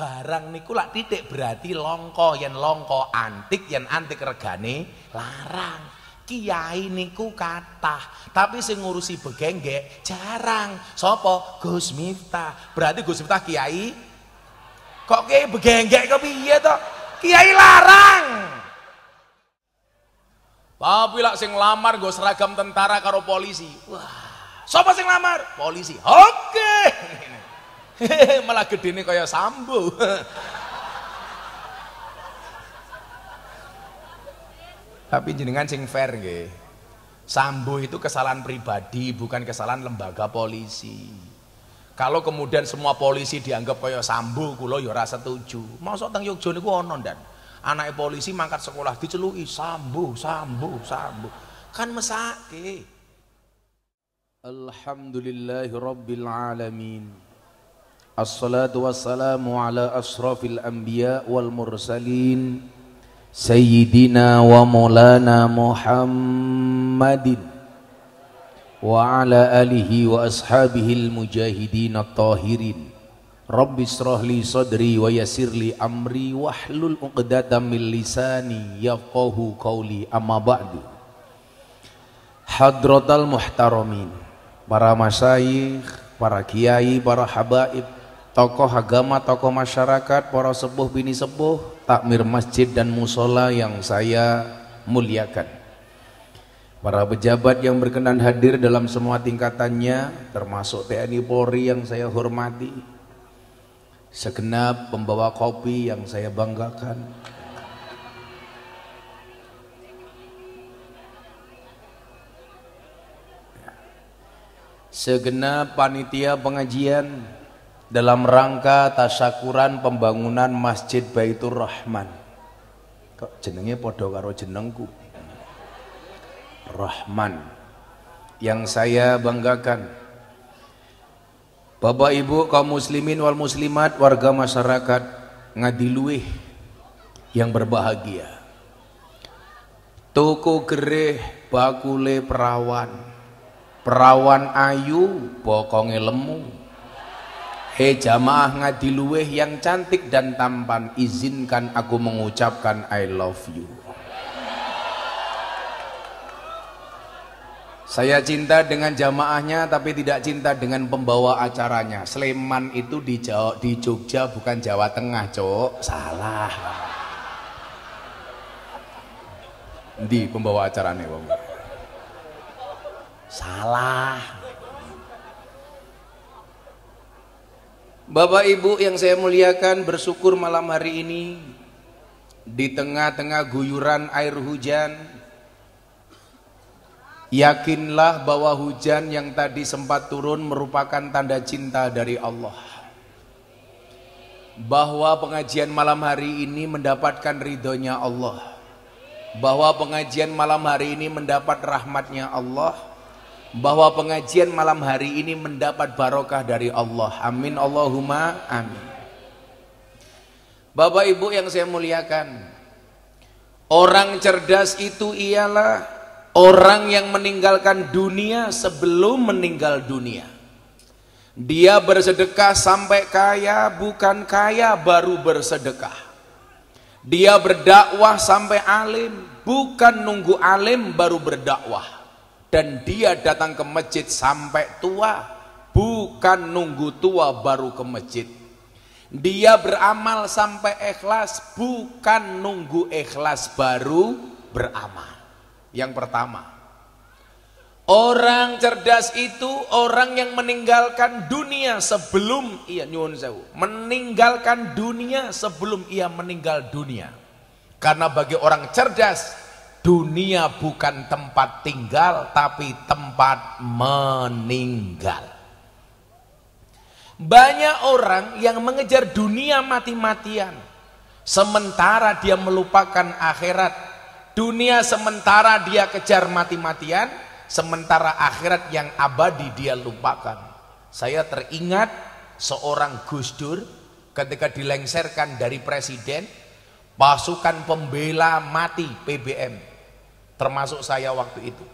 Barang niku lak titik berarti longko yang longko antik yang antik regane larang. Kiai niku kata tapi sing ngurusi begengge jarang. Sopo? Gus Miftah. Berarti Gus Miftah kiai kok kiai begengge kok piye to? Kiai larang. Tapi lak sing lamar gue seragam tentara karo polisi. Wah, sopo sing lamar? Polisi. Oke. Okay. Malah gede nih kaya sambo. Tapi jenengan sing fair nggih. Sambo itu kesalahan pribadi, bukan kesalahan lembaga polisi. Kalau kemudian semua polisi dianggap kaya sambo, kula ya ora setuju. Mosok teng Yogyakarta niku ana ndan. Anake polisi mangkat sekolah diceluki sambo, sambo, sambo. Kan mesake. Alhamdulillahirabbil alamin. Assalatu wassalamu ala asrafil anbiya wal mursalin Sayyidina wa maulana Muhammadin Wa ala alihi wa ashabihil mujahidin at-tahirin Rabbi israhli sadri wa yasirli amri Wahlul uqdatan min lisani yafqahu qawli amma ba'du Hadratal muhtaramin Para masyayikh, para kiai, para habaib tokoh agama, tokoh masyarakat, para sepuh, bini sepuh, takmir masjid dan musola yang saya muliakan. Para pejabat yang berkenan hadir dalam semua tingkatannya, termasuk TNI Polri yang saya hormati, segenap pembawa kopi yang saya banggakan, segenap panitia pengajian dalam rangka tasakuran pembangunan Masjid Baitur Rahman. Kok jenenge podo karo jenengku? Rahman. Yang saya banggakan Bapak Ibu kaum muslimin wal muslimat warga masyarakat ngadiluih yang berbahagia. Toko gereh bakule perawan. Perawan ayu bokonge lemu. Hei jamaah ngadi luweh yang cantik dan tampan Izinkan aku mengucapkan I love you Saya cinta dengan jamaahnya tapi tidak cinta dengan pembawa acaranya. Sleman itu di Jawa, di Jogja bukan Jawa Tengah, Cok. Salah. Di pembawa acaranya, Bang. Salah. Bapak Ibu yang saya muliakan bersyukur malam hari ini di tengah-tengah guyuran air hujan yakinlah bahwa hujan yang tadi sempat turun merupakan tanda cinta dari Allah bahwa pengajian malam hari ini mendapatkan ridhonya Allah bahwa pengajian malam hari ini mendapat rahmatnya Allah bahwa pengajian malam hari ini mendapat barokah dari Allah. Amin Allahumma amin. Bapak Ibu yang saya muliakan, orang cerdas itu ialah orang yang meninggalkan dunia sebelum meninggal dunia. Dia bersedekah sampai kaya, bukan kaya baru bersedekah. Dia berdakwah sampai alim, bukan nunggu alim baru berdakwah dan dia datang ke masjid sampai tua, bukan nunggu tua baru ke masjid. Dia beramal sampai ikhlas, bukan nunggu ikhlas baru beramal. Yang pertama, orang cerdas itu orang yang meninggalkan dunia sebelum ia nyuwun sewu, meninggalkan dunia sebelum ia meninggal dunia. Karena bagi orang cerdas, dunia bukan tempat tinggal tapi tempat meninggal banyak orang yang mengejar dunia mati-matian sementara dia melupakan akhirat dunia sementara dia kejar mati-matian sementara akhirat yang abadi dia lupakan saya teringat seorang Gus Dur ketika dilengsarkan dari presiden pasukan pembela mati PBM termasuk saya waktu itu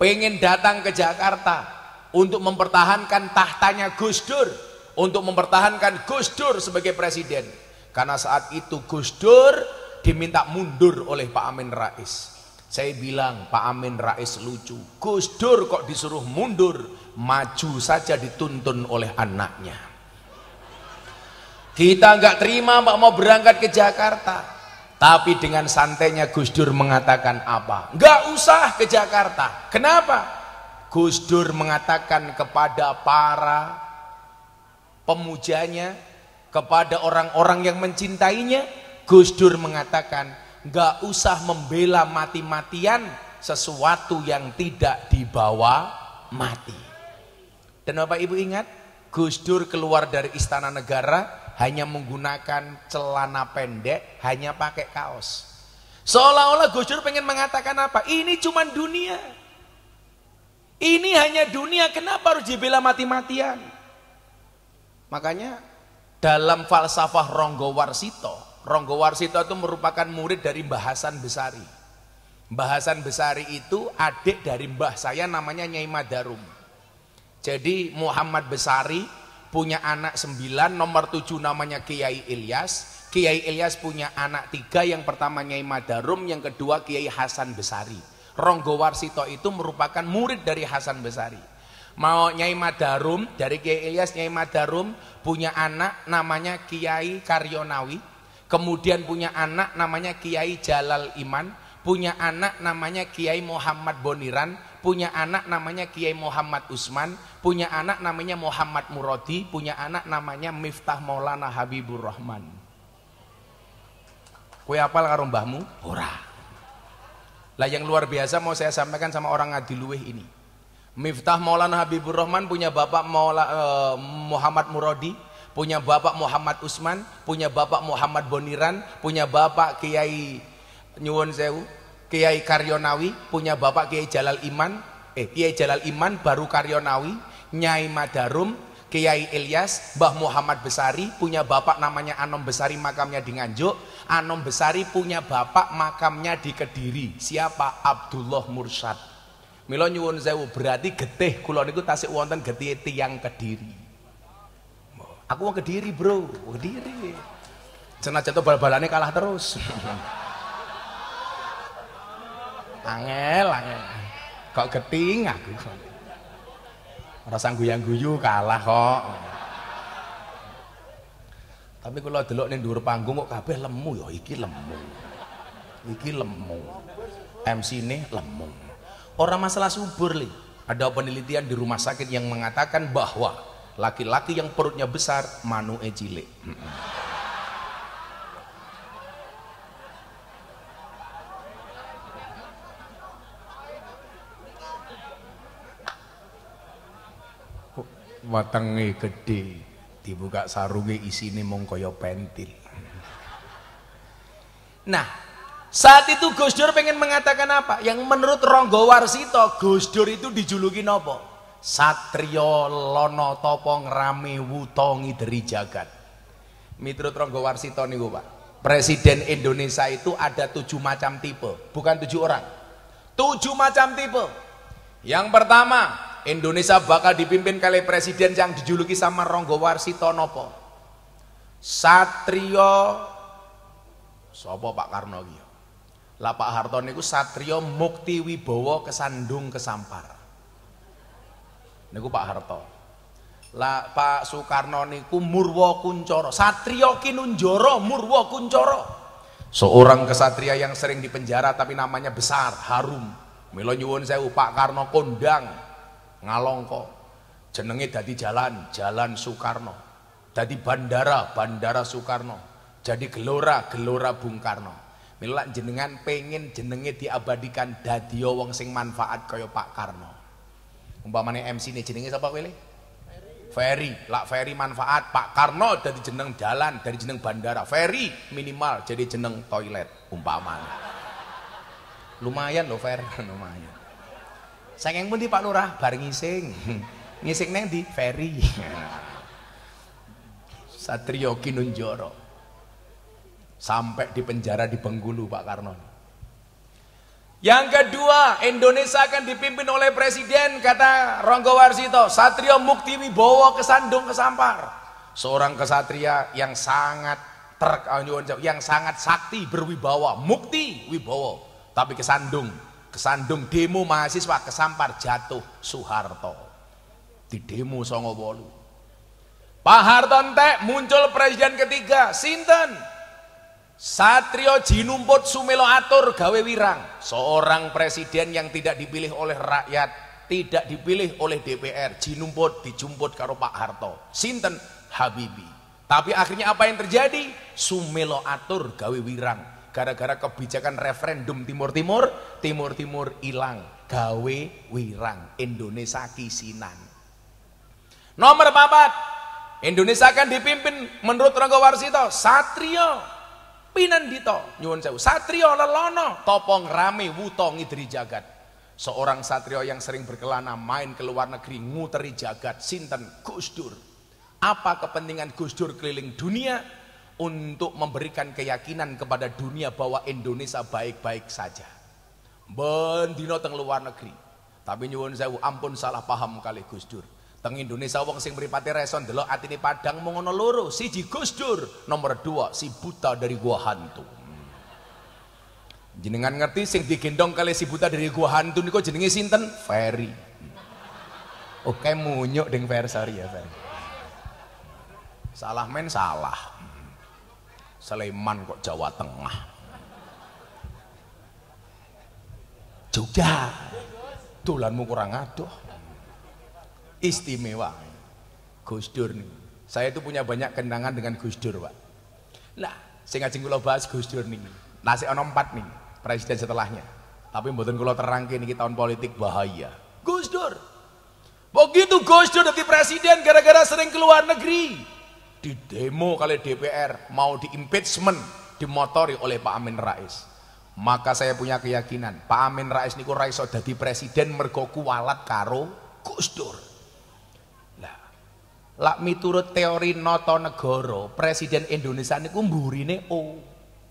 pengen datang ke Jakarta untuk mempertahankan tahtanya Gus Dur untuk mempertahankan Gus Dur sebagai presiden karena saat itu Gus Dur diminta mundur oleh Pak Amin Rais saya bilang Pak Amin Rais lucu Gus Dur kok disuruh mundur maju saja dituntun oleh anaknya kita nggak terima Pak mau berangkat ke Jakarta tapi dengan santainya Gus Dur mengatakan apa? Enggak usah ke Jakarta. Kenapa? Gus Dur mengatakan kepada para pemujanya, kepada orang-orang yang mencintainya, Gus Dur mengatakan, enggak usah membela mati-matian sesuatu yang tidak dibawa mati. Dan Bapak Ibu ingat, Gus Dur keluar dari istana negara hanya menggunakan celana pendek, hanya pakai kaos. Seolah-olah Gus Dur pengen mengatakan apa? Ini cuma dunia. Ini hanya dunia, kenapa harus dibela mati-matian? Makanya dalam falsafah Ronggo Warsito, Ronggo Warsito itu merupakan murid dari Bahasan Besari. Bahasan Besari itu adik dari mbah saya namanya Nyai Madarum. Jadi Muhammad Besari punya anak sembilan, nomor tujuh namanya Kiai Ilyas. Kiai Ilyas punya anak tiga, yang pertama Nyai Madarum, yang kedua Kiai Hasan Besari. Ronggo Warsito itu merupakan murid dari Hasan Besari. Mau Nyai Madarum, dari Kiai Ilyas Nyai Madarum punya anak namanya Kiai Karyonawi. Kemudian punya anak namanya Kiai Jalal Iman punya anak namanya Kiai Muhammad Boniran, punya anak namanya Kiai Muhammad Usman, punya anak namanya Muhammad Murodi, punya anak namanya Miftah Maulana Habibur Rahman. Kue apal karo mbahmu? Ora. Lah yang luar biasa mau saya sampaikan sama orang ngadiluweh ini. Miftah Maulana Habibur Rahman punya bapak Maula, eh, Muhammad Murodi, punya bapak Muhammad Usman, punya bapak Muhammad Boniran, punya bapak Kiai nyuwun sewu Kiai Karyonawi punya bapak Kiai Jalal Iman eh Kiai Jalal Iman baru Karyonawi Nyai Madarum Kiai Ilyas Mbah Muhammad Besari punya bapak namanya Anom Besari makamnya di Nganjuk Anom Besari punya bapak makamnya di Kediri siapa Abdullah Mursyad Milo nyuwun sewu berarti getih kulon itu tasik wonten getih tiang Kediri Aku mau Kediri bro Kediri Senajan tuh bal-balannya kalah terus Angel, angel. Kok keting, aku. Rasa guyang-guyu kalah kok. Tapi kalau delok ning dhuwur panggung kok kabeh lemu ya iki lemu. Iki lemu. MC ini lemu. Orang masalah subur li. Ada penelitian di rumah sakit yang mengatakan bahwa laki-laki yang perutnya besar manu cilik. Hmm. watenge gede dibuka sarunge isine mung kaya pentil nah saat itu Gus Dur pengen mengatakan apa yang menurut Ronggo Warsito Gus Dur itu dijuluki nopo Satrio Lono Topong Rame Wutongi dari jagat Menurut Ronggo Warsito nih Pak Presiden Indonesia itu ada tujuh macam tipe bukan tujuh orang tujuh macam tipe yang pertama Indonesia bakal dipimpin oleh presiden yang dijuluki sama Ronggo Warsito Nopo. Satrio Sopo Pak Karno gitu. Lah Pak Harto niku Satrio Mukti Wibowo kesandung kesampar. Niku Pak Harto. Lah Pak Soekarno niku Murwo Kuncoro, Satrio Kinunjoro Murwo Kuncoro. Seorang kesatria yang sering dipenjara tapi namanya besar, harum. Milo nyuwun sewu Pak Karno kondang, Ngalongko jenenge dadi jalan Jalan Soekarno dadi bandara Bandara Soekarno jadi gelora gelora Bung Karno Mila jenengan pengen jenenge diabadikan dadi wong sing manfaat kaya Pak Karno umpamane MC ini jenenge siapa kowe Ferry, lak Ferry manfaat Pak Karno dari jeneng jalan, dari jeneng bandara. Ferry minimal jadi jeneng toilet umpamanya. Lumayan loh ferry lumayan. Saking di Pak Lurah bar ngising. Ngising neng di ferry. Satrio Kinunjoro. Sampai di penjara di Bengkulu Pak Karno. Yang kedua, Indonesia akan dipimpin oleh presiden kata Ronggo Warsito, Satrio Mukti Wibowo kesandung kesampar. Seorang kesatria yang sangat ter eh, yang sangat sakti berwibawa, mukti wibowo, tapi kesandung kesandung demo mahasiswa kesampar jatuh Soeharto di demo Songowolu Pak Harto entek muncul presiden ketiga Sinten Satrio Jinumput Sumelo Atur gawe wirang seorang presiden yang tidak dipilih oleh rakyat tidak dipilih oleh DPR Jinumput dijumput karo Pak Harto Sinten Habibi tapi akhirnya apa yang terjadi Sumelo Atur gawe wirang gara-gara kebijakan referendum timur-timur timur-timur hilang gawe wirang Indonesia kisinan nomor empat, Indonesia akan dipimpin menurut Rangga Warsito Satrio Pinandito nyuwun sewu Satrio lelono topong rame wutong idri jagat seorang satrio yang sering berkelana main ke luar negeri nguteri jagat sinten gusdur, apa kepentingan gusdur keliling dunia untuk memberikan keyakinan kepada dunia bahwa Indonesia baik-baik saja. Bendino teng luar negeri. Tapi nyuwun sewu ampun salah paham kali Gus Dur. Teng Indonesia wong sing mripate reson delok atine padang mung ngono loro, siji Gus Dur, nomor dua si buta dari gua hantu. Jenengan ngerti sing digendong kali si buta dari gua hantu niku jenenge sinten? Ferry. Oke munyuk ding Ferry ya Ferry. Salah men salah. Sleman kok Jawa Tengah Jogja tulanmu kurang aduh istimewa Gus Dur nih saya itu punya banyak kenangan dengan Gus Dur pak nah sing ajeng kula bahas Gus Dur nih nasi ono empat nih presiden setelahnya tapi mboten kula terangke niki tahun politik bahaya Gus Dur begitu Gus Dur jadi presiden gara-gara sering keluar negeri di demo kali DPR mau di impeachment dimotori oleh Pak Amin Rais maka saya punya keyakinan Pak Amin Rais niku rais sudah di presiden mergo kualat karo Gus Dur lah lak miturut teori noto negoro presiden Indonesia niku mburine O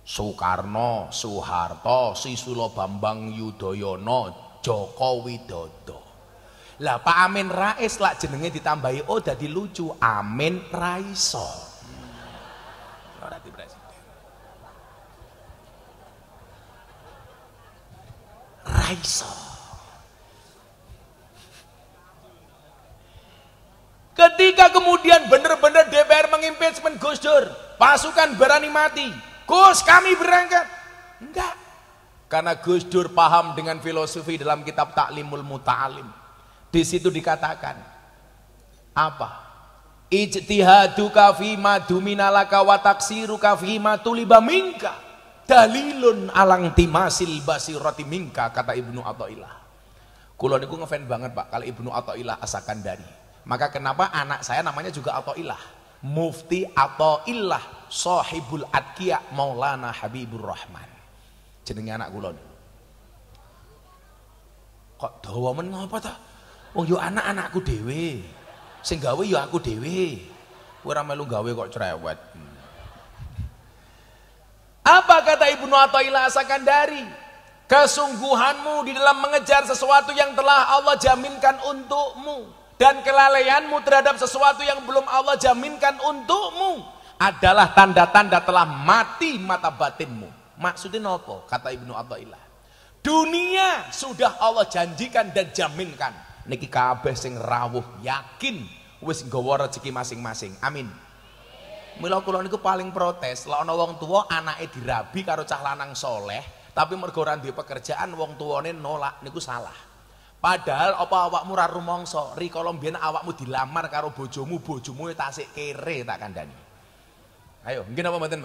Soekarno Soeharto Sisulo Bambang Yudhoyono Joko Widodo lah Pak Amin Rais lak jenenge ditambahi oh jadi lucu Amin Raiso. Raiso. Ketika kemudian benar-benar DPR mengimpeachment Gus Dur, pasukan berani mati. Gus, kami berangkat. Enggak. Karena Gus Dur paham dengan filosofi dalam kitab Taklimul Mutalim. Di situ dikatakan apa? Ijtihaduka fima duminalaka wa taksiruka fima tuliba minka. Dalilun alang timasil basirati minka kata Ibnu Athaillah. Kulo niku ngefan banget Pak kalau Ibnu Athaillah asakan dari. Maka kenapa anak saya namanya juga Athaillah? Mufti Athaillah Sahibul Atqiya Maulana Habibur Rahman. Jenenge anak kulon Kok dawa men ngapa ta? Oh yo anak-anakku dhewe. Sing gawe yo aku dhewe. Kowe ora melu gawe kok cerewet. Apa kata Ibnu Athaillah dari Kesungguhanmu di dalam mengejar sesuatu yang telah Allah jaminkan untukmu dan kelalaianmu terhadap sesuatu yang belum Allah jaminkan untukmu adalah tanda-tanda telah mati mata batinmu. Maksudnya nopo? Kata Ibnu Athaillah. Dunia sudah Allah janjikan dan jaminkan niki kabeh sing rawuh yakin wis nggawa rezeki masing-masing amin mila kula niku paling protes lek ana wong tuwa anake dirabi karo cah lanang soleh tapi mergo ora duwe pekerjaan wong tuwane nolak niku salah padahal apa awakmu ra rumangsa rikala mbiyen awakmu dilamar karo bojomu bojomu tasik kere tak kandhani ayo mungkin apa mboten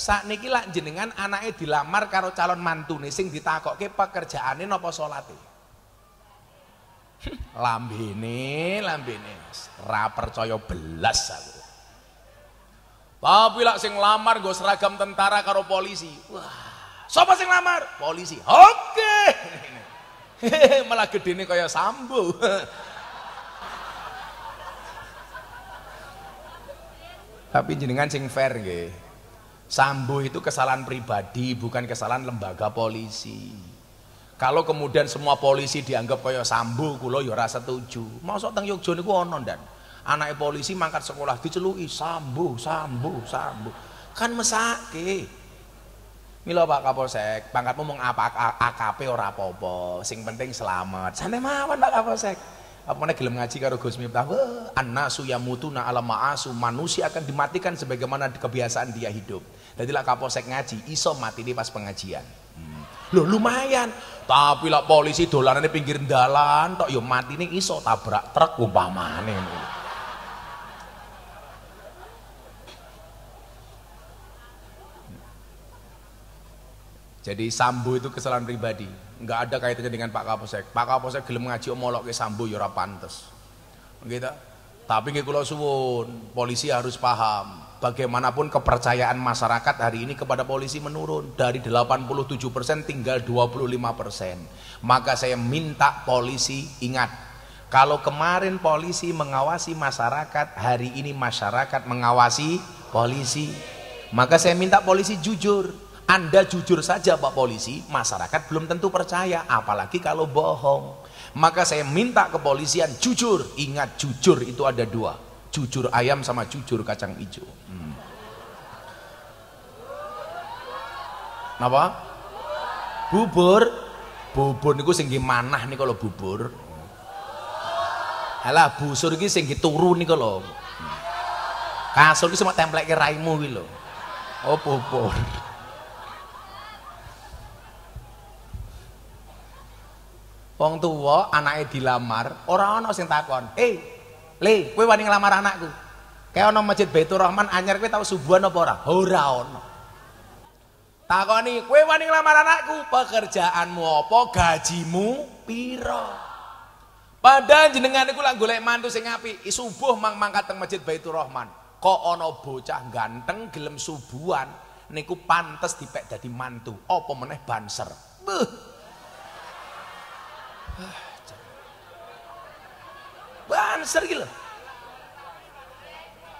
Pak niki lak jenengan anake dilamar karo calon mantune sing ditakokke pekerjaane napa salate lambene lambene ra percaya belas aku tapi lak sing lamar gue seragam tentara karo polisi wah sapa sing lamar polisi oke malah gede nih kayak sambo tapi jenengan sing fair nggih sambo itu kesalahan pribadi bukan kesalahan lembaga polisi kalau kemudian semua polisi dianggap kaya sambu kula ya ora setuju. Mosok teng Yogyakarta niku ana ndan. Anake polisi mangkat sekolah diceluki sambu, sambu, sambu. Kan mesake. Milo Pak Kapolsek, pangkatmu mung apa AKP ora apa-apa, sing penting selamat. Sane mawon Pak Kapolsek. Apa meneh gelem ngaji karo Gus Miftah. Annasu yamutuna ala ma'asu, manusia akan dimatikan sebagaimana kebiasaan dia hidup. Jadilah Kapolsek ngaji iso mati di pas pengajian. Loh lumayan. Tapi lah polisi dolanane pinggir dalan tok yo ning iso tabrak truk umpamane. Jadi sambu itu kesalahan pribadi, nggak ada kaitannya dengan Pak Kapolsek. Pak Kapolsek gelem ngaji omolok ke sambu yo ora pantes. Gitu. Tapi nggih kula suwun, polisi harus paham. Bagaimanapun kepercayaan masyarakat hari ini kepada polisi menurun dari 87% persen tinggal 25%. persen. Maka saya minta polisi ingat kalau kemarin polisi mengawasi masyarakat, hari ini masyarakat mengawasi polisi. Maka saya minta polisi jujur. Anda jujur saja Pak polisi, masyarakat belum tentu percaya apalagi kalau bohong. Maka saya minta kepolisian jujur, ingat jujur itu ada dua jujur ayam sama jujur kacang hijau hmm. apa? bubur bubur niku sing manah nih kalau bubur halah busur iki sing turu nih kalau kasur iki cuma templeke raimu iki lho oh bubur Wong tuwa anaknya dilamar, orang orang sing takon, "Eh, Le, kowe wani ngelamar anakku. Kayak ono Masjid Baitur Rahman anyar kowe tau subuhan apa ora? Ora ono. Takoni, kowe wani ngelamar anakku, pekerjaanmu apa? Gajimu piro? Padahal jenengan iku lak golek mantu sing apik, subuh mang mangkat teng Masjid Baitur Rahman. Kok ono bocah ganteng gelem subuhan niku pantes dipek dadi mantu. Apa meneh banser? Beuh. banser gitu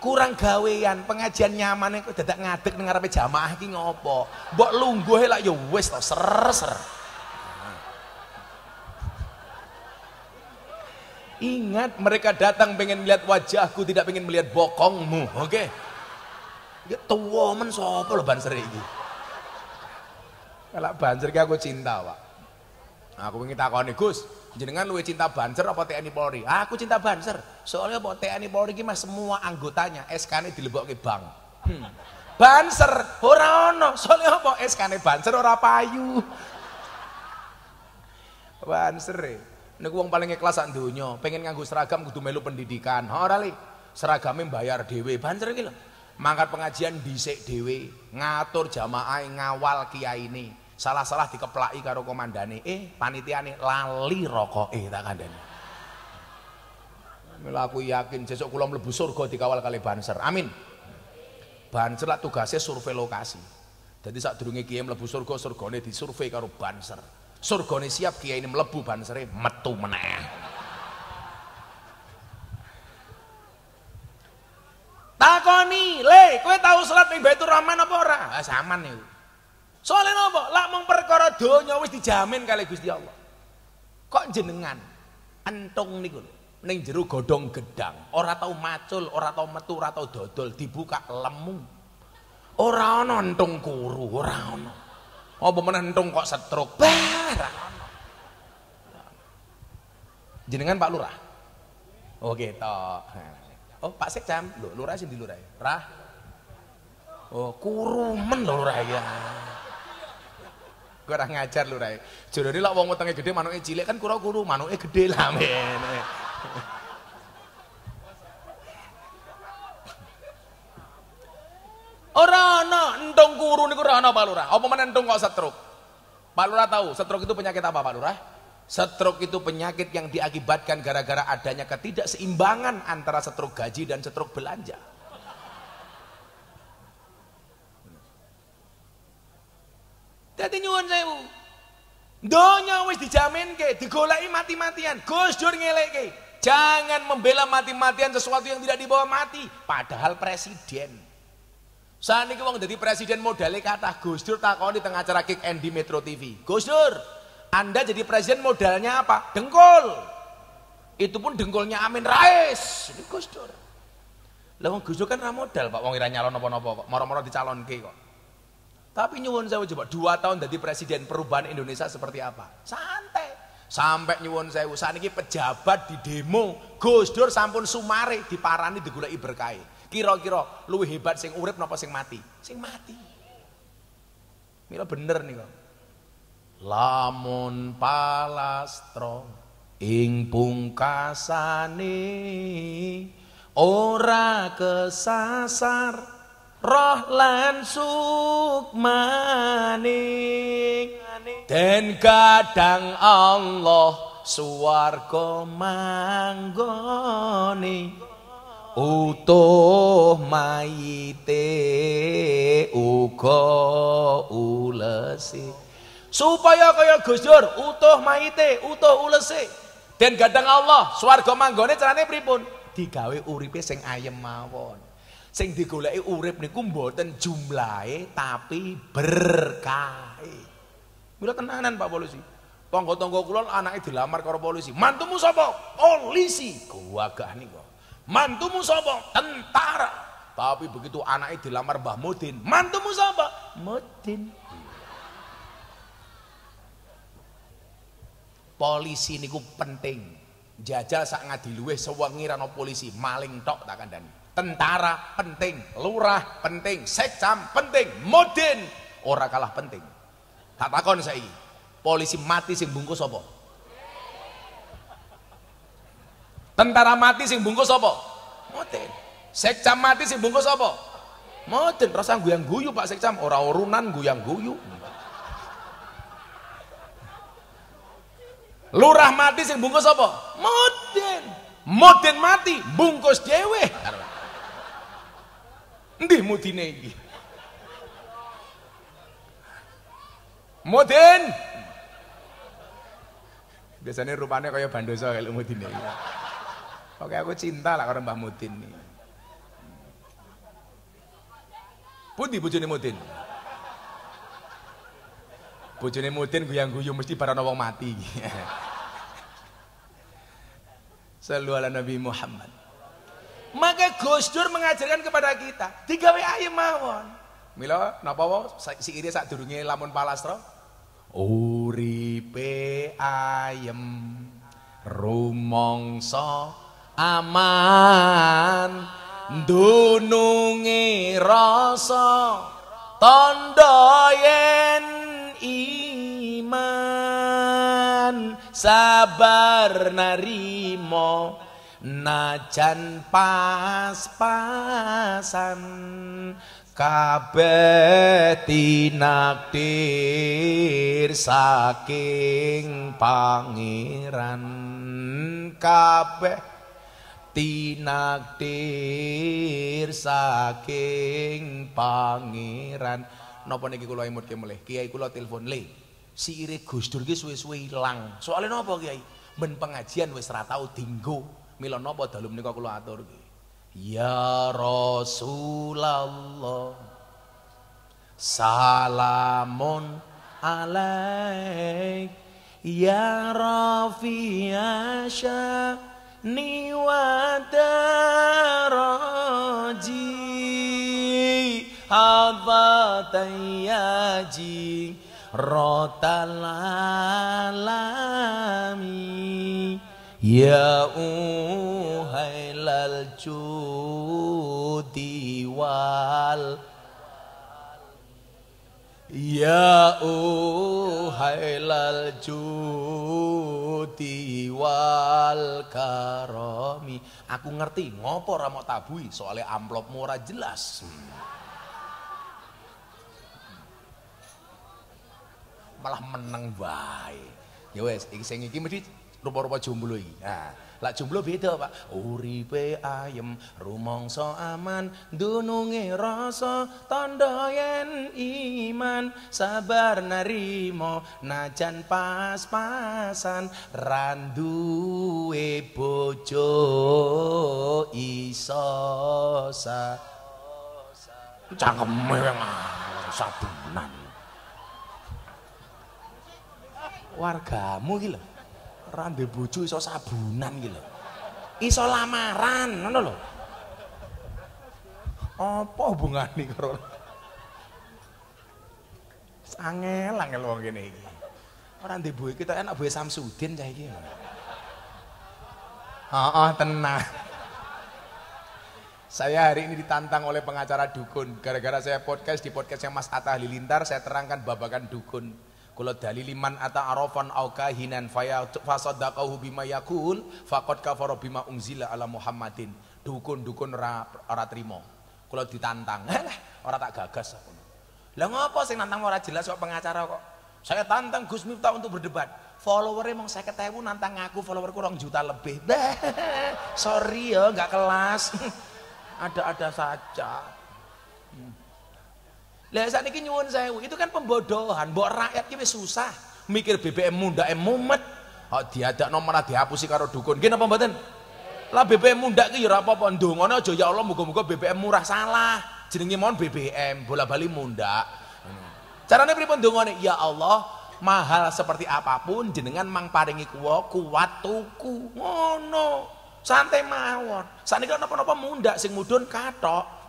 kurang gawean pengajian nyaman kok tidak ngadek dengar apa jamaah ki ngopo bohong lungguh lah yo ya wes lo ser ser nah. Ingat mereka datang pengen melihat wajahku, tidak pengen melihat bokongmu. Oke. Okay? Ya tua men sopo lo banser ini, Kalau banser ki aku cinta, Pak. Nah, aku ingin takoni Gus, jenengan luwe cinta Banser apa TNI Polri? Ah, aku cinta Banser. Soalnya apa TNI Polri ini mas semua anggotanya SK-ne ke bank. Hmm. Banser ora ono. Soalnya apa SK-ne Banser orang payu. Banser. aku e. yang paling ikhlas sak pengen nganggu seragam kudu melu pendidikan. Ha ora li. Seragame bayar dhewe. Banser iki Mangkat pengajian dhisik dhewe, ngatur jamaah e, ngawal ini Salah-salah dikeplaki karo komandane, eh panitiane lali rokok eh, tak ada Mila aku yakin sesuk kula mlebu surga dikawal kali banser. Amin. Banser lah tugasnya survei lokasi. Jadi saat durunge kiai mlebu surga, surgane disurvei karo banser. Surgane siap kiai ini mlebu bansere metu meneh. takoni le kowe tau salat ning Baitur Rahman apa ora ah saman niku Soalnya nopo, lak mung perkara donya wis dijamin kali Gusti Allah. Kok jenengan entung niku lho, ning jero godhong gedang, ora tau macul, ora tau metu, ora tau dodol, dibuka lemu. Ora ana entung kuru, ora ana. Apa menen entung kok setruk? Barang Jenengan Pak Lurah. Oh gitu. Oh Pak Sekjam, lho lurah sing di lurah. Ya? Rah. Oh kurumen lho lurah ya kurang ngajar lu Rai. ini lah wong utangnya gede manuknya cilik kan kurang kuru, manuknya gede lah men. Ora ana entong kuru niku kurang ana Pak Lurah. Apa mana entong kok setruk? Pak Lurah tahu setruk itu penyakit apa Pak Lurah? setruk itu penyakit yang diakibatkan gara-gara adanya ketidakseimbangan antara setruk gaji dan setruk belanja. Jadi nyuwun sewu. Donya wis dijamin ke, digolai mati-matian. Gus Dur ke, Jangan membela mati-matian sesuatu yang tidak dibawa mati, padahal presiden. Saat ini wong jadi presiden modalnya kata Gus Dur takon di tengah acara Kick Andy Metro TV. Gus Dur, Anda jadi presiden modalnya apa? Dengkol. Itu pun dengkolnya Amin Rais. Ini Gus Dur. Lah wong Dur kan ra modal Pak wong ira nyalon apa-apa kok, moro-moro dicalonke kok. Tapi nyuwun saya coba dua tahun jadi presiden perubahan Indonesia seperti apa? Santai. Sampai nyuwun saya ini pejabat di demo, Gus Dur sampun sumare di diparani digulai berkai. Kira-kira lu hebat sing urip napa sing mati? Sing mati. Mila bener nih kok. Lamun palastro ing pungkasane ora kesasar roh lan sukmani den kadang Allah swarga manggoni utuh mayite uga ulesi supaya kaya gusur utuh mayite utuh ulesi dan kadang Allah swarga manggone carane pripun digawe uripe sing ayem mawon Sing digoleki urip niku mboten jumlahe tapi berkah. Mula tenanan Pak polisi. Tonggo-tonggo kula anake dilamar karo polisi. Mantumu sapa? Polisi. Gagah niku. Mantumu sapa? Tentara. Tapi begitu anaknya dilamar Mbah Mudin, mantumu sapa? Mudin. Polisi niku penting. Jajal sak ngadiluwe sewengi rano polisi, maling tok tak kandani tentara penting, lurah penting, sekcam penting, modin ora kalah penting. Tak takon Polisi mati sing bungkus sapa? Tentara mati sing bungkus sapa? Modin. Sekcam mati sing bungkus moden, Modin rasa guyang guyu Pak Sekcam, ora urunan guyang guyu. Lurah mati sing bungkus sapa? Modin. Modin mati bungkus cewek. Endi mudine iki? Mudin. Biasanya rupanya kayak bandosa kalau mudine. Oke aku cinta lah karo Mbah Mudin nih. Pundi bojone Mudin? Bojone Mudin guyang-guyu mesti barana wong mati. Sallu ala Nabi Muhammad. Maka Gus Dur mengajarkan kepada kita tiga yang mawon. Milo, napa iri saat sadurunge lamun palastro. Uripe ayem rumongso aman dununge rasa tondoyen iman sabar narimo najan pas-pasan kabeh tinakdir saking pangeran kabeh tinakdir saking pangeran napa niki kula imutke mleh kiai kula telepon le sire Gus Dur ki suwe-suwe ilang soalnya napa kiai ben pengajian wis ra tau dinggo Mila napa dalu menika kula aturke. Ya Rasulullah Salamun alaik Ya Rafi ni wa daraji Habatayyaji Rotal Ya يا أهيل الجود Ya يا أهيل wal والكرم Aku ngerti ngopo ramo tabui soalnya amplop murah jelas. Malah menang baik. Ya wes, ini sing iki rupa-rupa jomblo iki. Nah, lak jomblo beda, Pak. Uripe ayem, rumangsa aman, dununge rasa tandha yen iman, sabar narimo najan pas-pasan randuwe bojo iso sa cangkeme sabunan wargamu iki lho rande bojo iso sabunan iki lho. Iso lamaran, ngono lho. Apa hubungane karo Angel angel wong kene iki. Ora ndek buwe kita enak buwe Samsudin cah iki. Heeh, tenang. Saya hari ini ditantang oleh pengacara dukun. Gara-gara saya podcast di podcastnya Mas Atta Halilintar, saya terangkan babakan dukun. Kula dalili man ata arafan au kahinan fasadaqahu bima yakun faqad kafara bima unzila ala Muhammadin. Dukun-dukun ora ora trimo Kula ditantang. ora tak gagas aku. Lah ngapa sing nantang ora jelas kok pengacara kok. Saya tantang Gus Miftah untuk berdebat. Followernya mau saya ketemu nantang aku follower kurang juta lebih. sorry ya nggak kelas. Ada-ada saja. Lah ini nyuwun saya, itu kan pembodohan. Bok rakyat kita susah mikir BBM muda mundake mumet. Kok diadakno nomor dihapusi karo dukun. Gini apa mbak Lah BBM muda ki ya apa-apa dong. aja ya Allah muga-muga BBM murah salah. jenengi mohon BBM bola-bali muda. Carane pripun ndongone? Ya Allah, mahal seperti apapun jenengan mang paringi kuwa kuat tuku. Ngono. Oh, Santai mawon. Sakniki apa-apa mundak sing mudun katok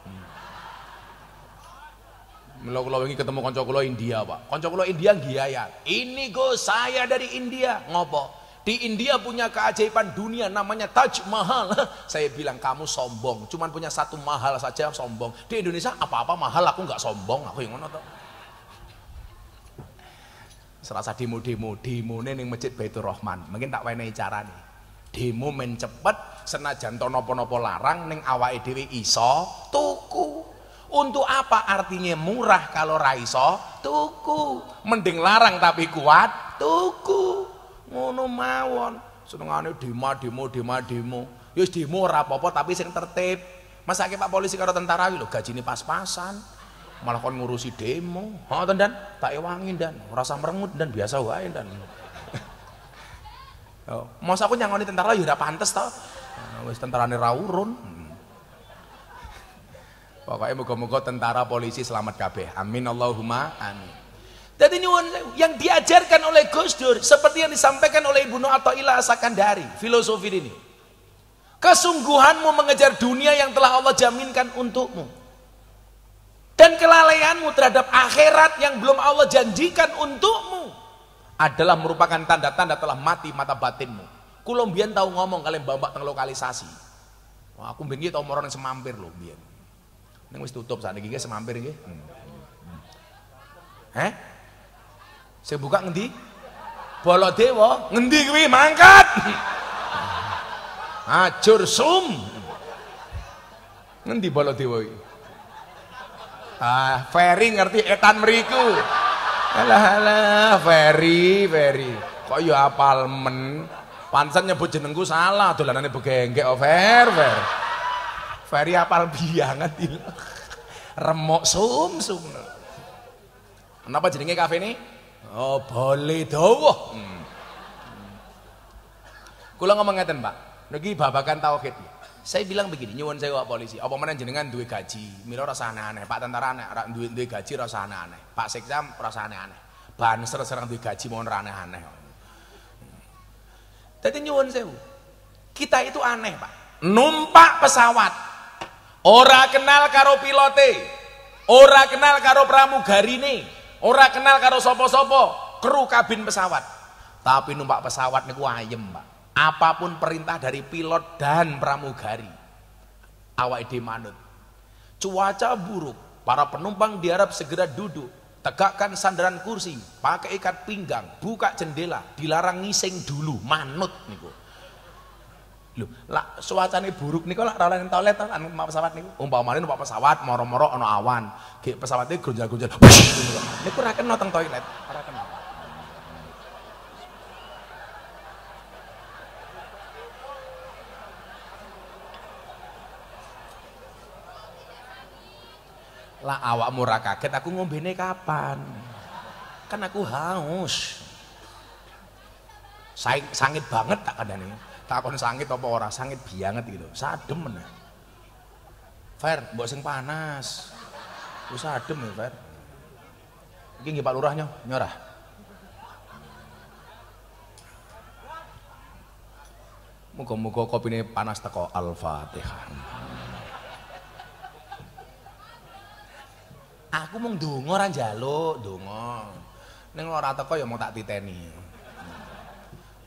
Melok kula wingi ketemu kanca kula India, Pak. Kanca kula India nggiyaya. Ini go saya dari India. Ngopo? Di India punya keajaiban dunia namanya Taj Mahal. Saya bilang kamu sombong, cuman punya satu mahal saja sombong. Di Indonesia apa-apa mahal aku nggak sombong, aku yang ngono to. Serasa demo-demo, demo nih masjid Baitur Rahman. Mungkin tak wenehi cara nih. Demo men cepet, senajan tono nopo larang ning awake dhewe iso tuku. Untuk apa artinya murah kalau raiso? Tuku. Mending larang tapi kuat, tuku. Ngono mawon. Senengane demo demo demo demo. Yus demo apa tapi sing tertib. Masaknya Pak polisi karo tentara lho gajine pas-pasan. Malah kon ngurusi demo. Oh dan tak ewangi dan rasa merengut dan biasa wae dan. Oh, masa aku nyangoni tentara ya ora pantes to. Ah, wis tentarane ra urun. Pokoknya moga-moga tentara polisi selamat kabeh. Amin Allahumma amin. Jadi ini yang diajarkan oleh Gus Dur seperti yang disampaikan oleh Ibnu Athaillah Sakandari, filosofi ini. Kesungguhanmu mengejar dunia yang telah Allah jaminkan untukmu. Dan kelalaianmu terhadap akhirat yang belum Allah janjikan untukmu adalah merupakan tanda-tanda telah mati mata batinmu. Kulombian tahu ngomong kalian bapak teng lokalisasi. Wah, aku tahu tau yang semampir loh, Neng wis tutup sana nggih semampir gini, Hmm. Heh? Saya buka ngendi? Bala dewa, ngendi kuwi? Mangkat. Ajur sum. Ngendi bala dewa Ah, Ferry ngerti etan meriku. Alah alah, Ferry, Ferry. Kok ya apal men? Pansan nyebut jenengku salah, dolanane begenggek over, oh, over. Ferry apal biangan di remok sum sum. Kenapa jenenge kafe ini? Oh, boleh dawuh. Hmm. Kula ngomong ngeten, Pak. Niki babakan tauhid. Saya bilang begini, nyuwun saya wak polisi, apa mana jenengan duwe gaji, mila rasa aneh-aneh, Pak tentara aneh, duit duwe, duwe gaji rasa aneh-aneh, Pak sekjam rasa aneh-aneh. Banser serang duwe gaji mohon ora aneh-aneh. jadi nyuwun sewu. Kita itu aneh, Pak. Numpak pesawat ora kenal karo pilote ora kenal karo pramugari nih, ora kenal karo sopo-sopo kru kabin pesawat tapi numpak pesawat niku ayem pak apapun perintah dari pilot dan pramugari awak manut cuaca buruk para penumpang diharap segera duduk tegakkan sandaran kursi pakai ikat pinggang buka jendela dilarang ngising dulu manut niku Lho, lak suwacane buruk niku lak ora ning toilet kan numpak pesawat niku. Umpamane numpak pesawat moro-moro ana awan, ge pesawate gonjal-gonjal. Gitu. Niku ora kena teng toilet, ora kena. Lah awakmu ora kaget aku ngombene kapan? Kan aku haus. sangit banget tak kadane takon sangit apa ora sangit banget gitu sadem meneh Fer mbok sing panas wis adem ya Fer iki nggih Pak lurahnya, nyorah Muga-muga kopine panas teko Al-Fatihah. Aku mung donga ora njaluk, donga. Ning ora teko ya mau tak titeni.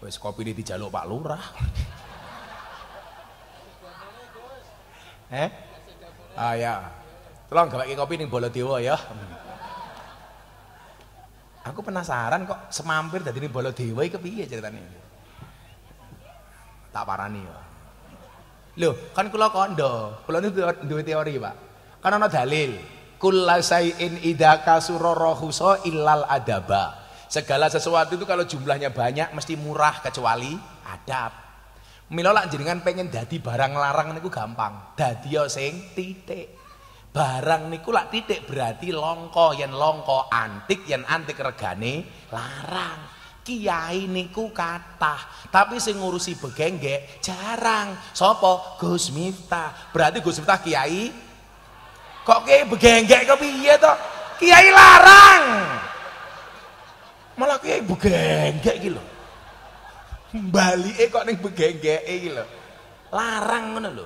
Wes kopi ini dijaluk Pak Lurah. eh? Ah ya. Tolong gawake kopi bola dewa ya. Aku penasaran kok semampir dadi ning Baladewa iki kepiye ceritanya. Tak parani ya. Loh, kan kula kondo. Kula ini dua teori, Pak. Kan ada dalil. Kullu say'in idza kasura rahusa illal adaba. Segala sesuatu itu kalau jumlahnya banyak mesti murah kecuali adab. Mila jenengan pengen dadi barang larang niku gampang. Dadi yo sing titik. Barang niku lak titik berarti longko yen longko antik yen antik regane larang. Kiai niku kathah, tapi sing ngurusi begengge jarang. Sopo? Gus Miftah. Berarti Gus Miftah kiai. Kok kiai begengge kok piye to? Kiai larang malah ibu begenggek gitu. Bali eh kok neng begengge eh gitu. larang mana lo?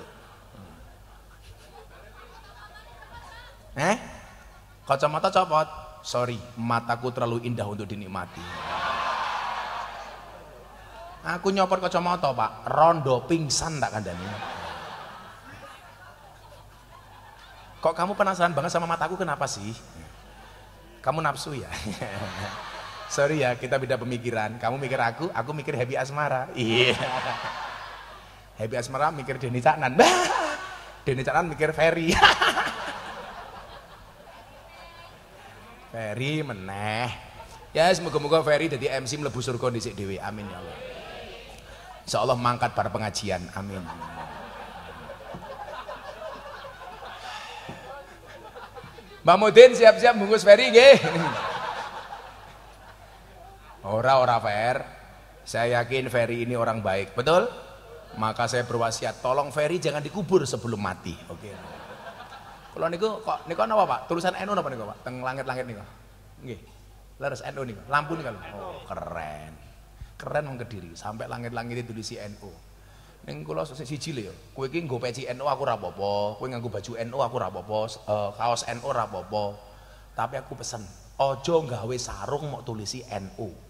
Hmm. eh kacamata copot sorry mataku terlalu indah untuk dinikmati aku nyopot kacamata pak rondo pingsan tak kandani kok kamu penasaran banget sama mataku kenapa sih kamu nafsu ya sorry ya kita beda pemikiran kamu mikir aku aku mikir Happy Asmara iya yeah. Happy Asmara mikir Deni Caknan Deni Caknan mikir Ferry Ferry meneh ya semoga-moga Ferry jadi MC melebus surga di dhewe amin ya Allah insyaallah mangkat para pengajian amin Mbak Mudin siap-siap bungkus Ferry nggih Ora ora Fer. Saya yakin Ferry ini orang baik, betul? Maka saya berwasiat, tolong Ferry jangan dikubur sebelum mati. Oke. Okay. Kalau niku kok niku apa Pak? Tulisan NU apa niku Pak? Teng langit-langit niku. Nggih. Leres NU niku. Lampu niku. Oh, keren. Keren wong Kediri, sampai langit-langit itu tulisi NU. Neng kulo sesi si ya. Kue kini gue peci NU aku rapopo. Kue apa baju NU aku rapopo. uh, eh, kaos NU rapopo. Tapi aku pesen, ojo nggawe sarung mau tulisi NU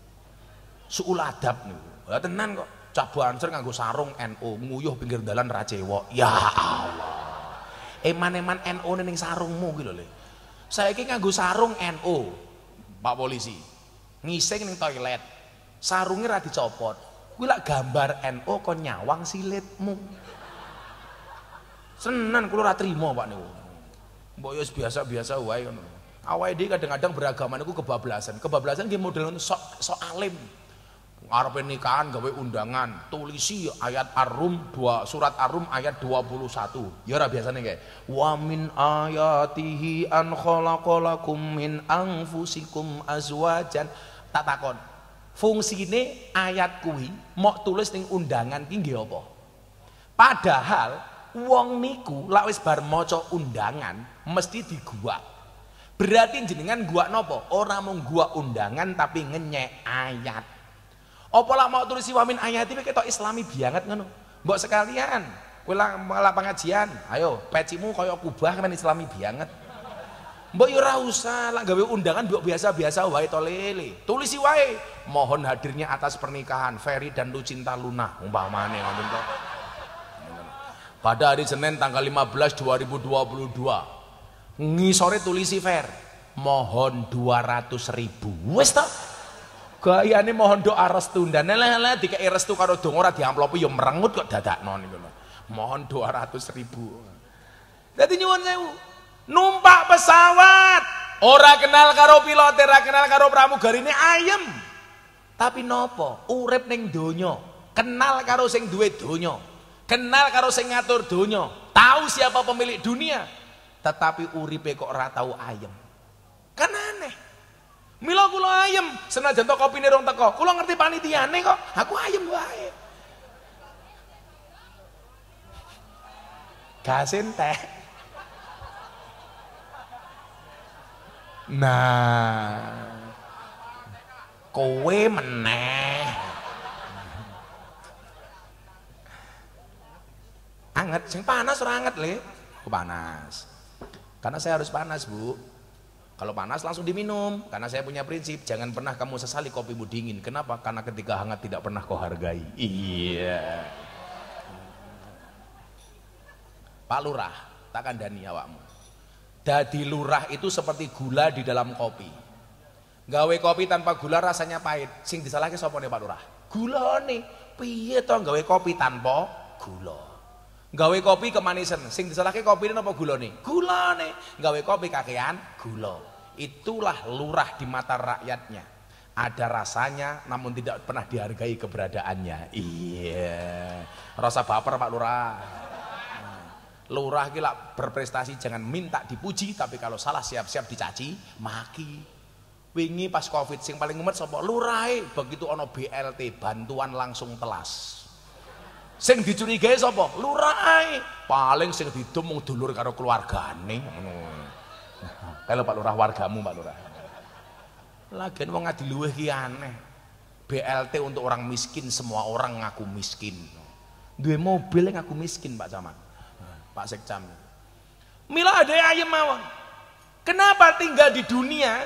suul adab niku. tenan kok. Cabu ancer nganggo sarung no nguyuh pinggir jalan ra Ya Allah. Eman-eman NO ning sarungmu ki lho, Le. Saiki nganggo sarung no, Pak polisi. Ngising ning toilet. sarungnya ra copot, Kuwi lak gambar no kon nyawang silitmu. Senan kula ra trimo, Pak niku. Mbok yo biasa-biasa wae ngono. Awake dhewe kadang-kadang beragama niku kebablasan. Kebablasan nggih model sok sok alim ngarepe nikahan gawe undangan tulisi ayat ar dua surat arum ar ayat 21 ya ora biasane kayak wa min ayatihi an khalaqalakum min anfusikum azwajan tatakon fungsine ayat kuwi mok tulis ning undangan ki nggih apa padahal wong niku lak wis bar maca undangan mesti diguak berarti jenengan gua nopo orang mau gua undangan tapi ngenyek ayat apa lah mau tulis wamin ayat iki ketok islami banget ngono. Mbok sekalian, kowe lah pengajian, ayo pecimu kaya kubah kan islami banget. Mbok ora usah lah gawe undangan mbok biasa-biasa wae to lele. Tulisi wae, mohon hadirnya atas pernikahan Ferry dan Lucinta Luna umpamane ngoten to. Pada hari Senin tanggal 15 2022 ngisore tulisi Fer mohon 200 ribu wes nih mohon doa restu dan lele kayak restu karo dong ora amplopi yo ya merengut kok non niku loh. Mohon doa ratus ribu. Jadi nyuwun saya Numpak pesawat ora kenal karo pilot, ora kenal karo pramugari ini ayam. Tapi nopo? urep neng dunyo. Kenal karo sing duwe dunyo. Kenal karo sing ngatur dunyo. Tahu siapa pemilik dunia. Tetapi uripe kok ora tahu ayem. Kan aneh. Mila kula ayem, senajan to kopine rong teko. Kula ngerti panitiane kok. Aku ayem wae. Gasin teh. Nah. Kowe meneh. Anget, sing panas ora anget, Le. panas. Karena saya harus panas, Bu. Kalau panas langsung diminum, karena saya punya prinsip, jangan pernah kamu sesali kopimu dingin. Kenapa? Karena ketika hangat tidak pernah kau hargai. Iya. Pak Lurah, takkan dani awakmu. Dadi lurah itu seperti gula di dalam kopi. Gawe kopi tanpa gula rasanya pahit. Sing disalahke sapa Pak Lurah? Gula nih. Piye to gawe kopi tanpa gula? gawe kopi kemanisan sing disalahke gula nih? Gula nih. gawe kopi kakean gula Itulah lurah di mata rakyatnya. Ada rasanya namun tidak pernah dihargai keberadaannya. Iya. Rasa baper Pak Lurah. Nah, lurah gila berprestasi jangan minta dipuji tapi kalau salah siap-siap dicaci, maki wingi pas covid sing paling ngumet sobok lurai begitu ono BLT bantuan langsung telas sing dicurigai sobok lurai paling sing didumung dulur karo keluargane ngono kalau Pak Lurah wargamu Pak Lurah. Lagian wong ngadi luweh ki aneh. BLT untuk orang miskin semua orang ngaku miskin. Dua mobil yang aku miskin Pak zaman, Pak Sekcam. Mila ada ayam mawon. Kenapa tinggal di dunia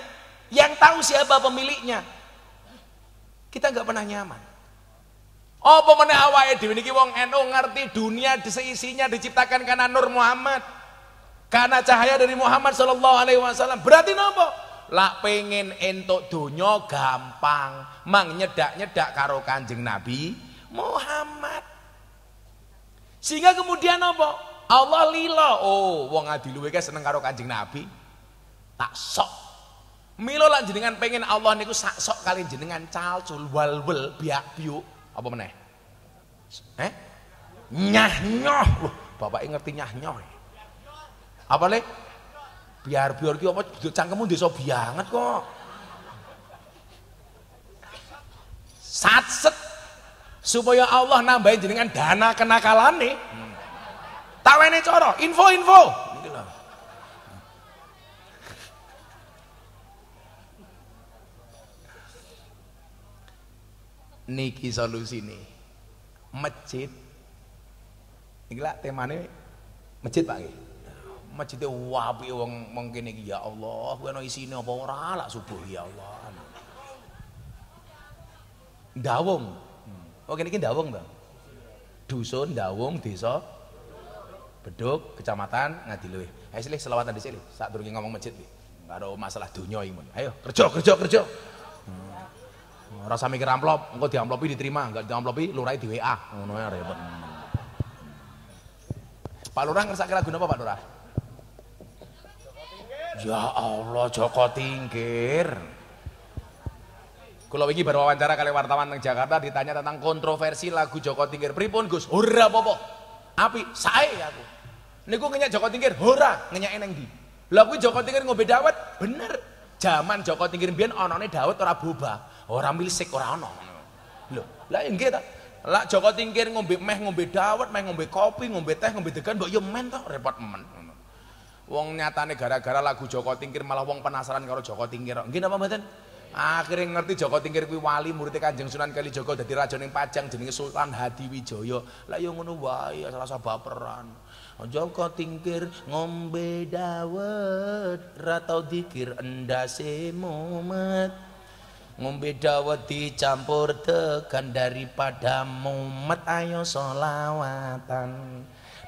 yang tahu siapa pemiliknya? Kita nggak pernah nyaman. Oh pemenang awalnya dewi niki wong NU ngerti dunia seisinya diciptakan karena Nur Muhammad. Karena cahaya dari Muhammad Shallallahu Alaihi Wasallam berarti nopo lah pengen entuk donya gampang mang nyedak nyedak karo kanjeng Nabi Muhammad sehingga kemudian nopo Allah lila oh wong adi luwe seneng karo kanjeng Nabi tak sok Milo lan jenengan pengen Allah niku sak sok kali jenengan cal cul wal wal biak biu, apa meneh eh nyah nyoh bapak ngerti nyah nyoh ya? Apa le? Biar-biar ki apa cangkemmu desa banget kok. Satset supaya Allah nambahin jenengan dana kenakalan nih. Hmm. ini coro, info-info. Niki solusi nih masjid. Ini lah temanya masjid pak. Masjidnya wapi wong mungkin iki ya Allah kuwi ana isine apa ora lak subuh ya Allah Dawung, oh kene iki ndawung to dusun Dawung desa beduk kecamatan ngadiluwe ayo silih selawatan dhisik sak durunge ngomong masjid iki karo masalah dunia iki ayo kerja kerja kerja hmm. ora mikir amplop engko diamplopi diterima enggak diamplopi lurai di WA ngono ya repot Pak Lurah ngerasa kira guna apa Pak Lurah? Ya Allah, Joko Tingkir. Kalau ini baru wawancara kali wartawan di Jakarta ditanya tentang kontroversi lagu Joko Tingkir. Pripun Gus? Hora popo. Api, saya aku. Niku ngenyak Joko Tingkir hora ngenyak eneng di. Lagu Joko Tingkir ngombe dawet, bener. Zaman Joko Tingkir Bian onone dawet ora boba, ora milsik ora ono. Lho, lah yang kita. Lah Joko Tingkir ngombe meh ngombe dawet, meh ngombe kopi, ngombe teh, ngombe degan Bok, yo men toh, repot men. Wong nyatane gara-gara lagu Joko Tingkir malah wong penasaran karo Joko Tingkir. Nggih apa mboten? Akhirnya ngerti Joko Tingkir kuwi wali muridnya Kanjeng Sunan Kalijaga dadi rajane Pajang jenenge Sultan Hadiwijaya. Lah ya ngono wae rasa ya baperan. Joko Tingkir ngombe dawet ratau dikir endase mumet. Ngombe dawet dicampur tekan daripada mumet ayo solawatan.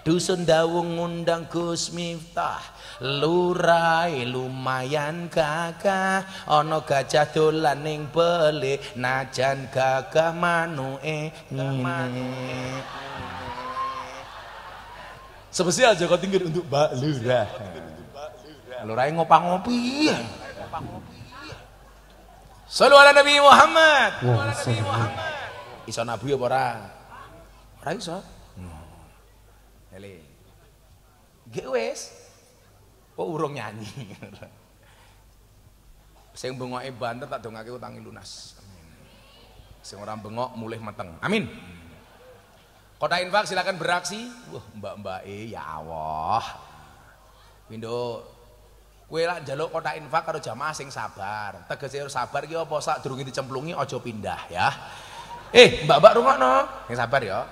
Dusun Dawung ngundang Gus Miftah Lurai lumayan gagah Ono gajah dolan ning beli Najan gagah manuke Spesial Joko Tingkir untuk Mbak Lura Lurai ngopang-ngopi Salu ala Nabi Muhammad ala nabi ya ora? Orang iso eling Gak wes, kok urung nyanyi sing e banter tak dongake utangi lunas amin orang ora bengok mulih mateng. amin kota infak silakan beraksi wah mbak-mbak eh ya Allah Windo Kue lah jaluk kota infak karo jamaah sing sabar. Tegese sabar ki apa sak durunge dicemplungi ojo pindah ya. Eh, Mbak-mbak rumah no, yang sabar ya.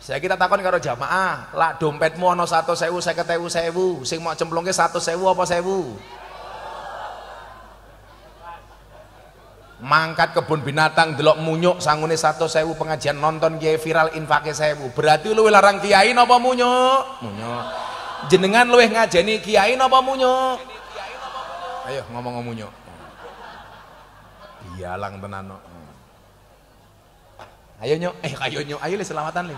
Saya kita takon karo jamaah, lah dompetmu sewu, saya ketewu sewu, sing mau satu sewu apa sewu? Mangkat kebun binatang delok munyuk sangune sewu, pengajian nonton kiai viral infake sewu. Berarti lu larang kiai apa munyuk? Munyuk. Jenengan lu ngajeni kiai apa munyuk? Ayo ngomong munyuk. iyalang tenano Ayo nyok, eh ayo nyok, ayo le selamatan le.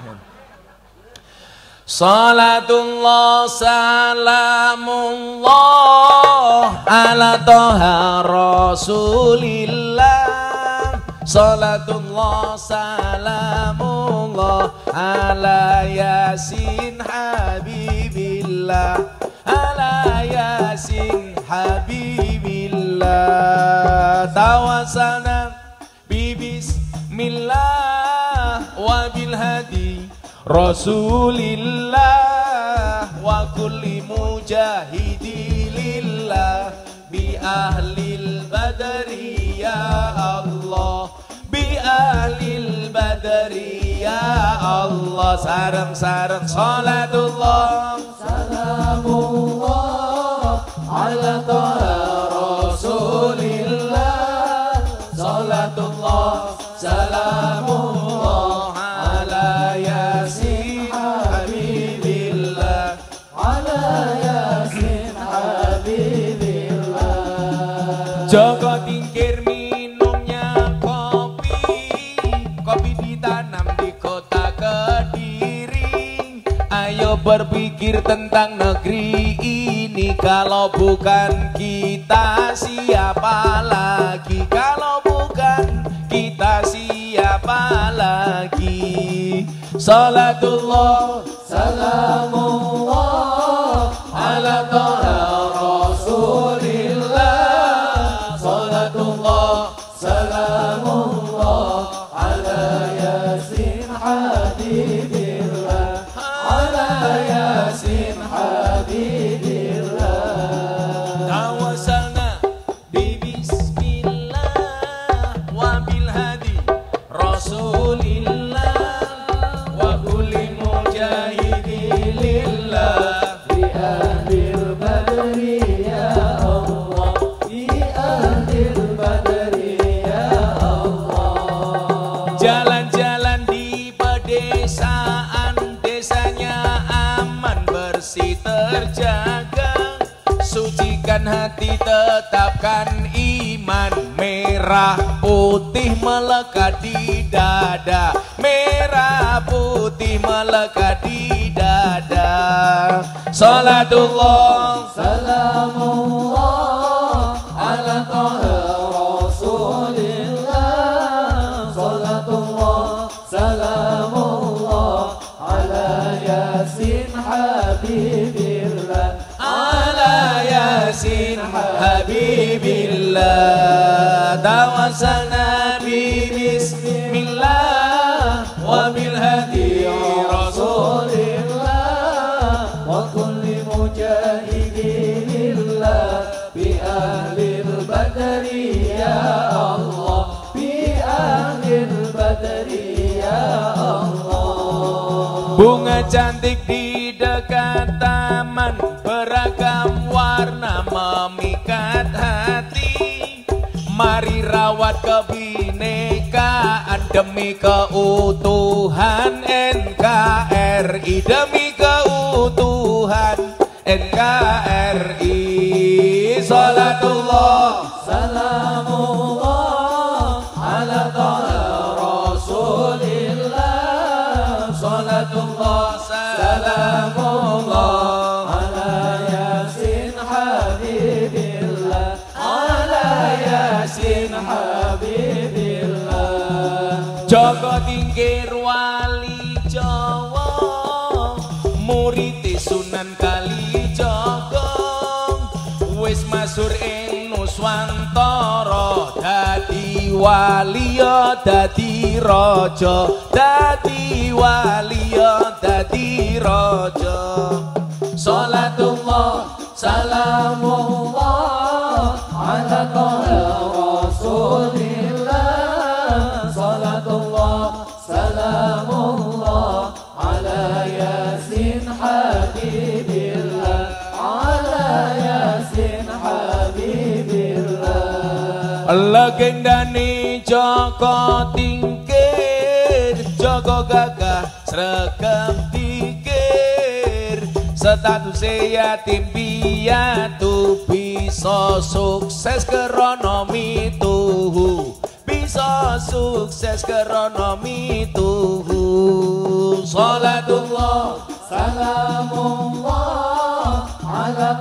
Salatullah salamullah ala toha rasulillah Salatullah salamullah ala yasin habibillah ala yasin habibillah tawassana bibismillah wa bil Rasulillah wa kulli mujahidi lillah bi ahlil badri ya Allah bi ahlil badri ya Allah sarang sarang salatullah salamullah ala ta'ala berpikir tentang negeri ini Kalau bukan kita siapa lagi Kalau bukan kita siapa lagi Salatullah Salamullah Ala Gerakan iman merah putih melekat di dada Merah putih melekat di dada Salatullah Bunga cantik di dekat taman Beragam warna memikat hati Mari rawat kebinekaan Demi keutuhan swantara dadi waliya dadi raja dadi waliya dadi raja salatullah salamun saking dani joko tingkir gagah sregem tingkir status saya tim piatu bisa sukses keronomi tuhu bisa sukses keronomi tuhu salatullah salamullah ala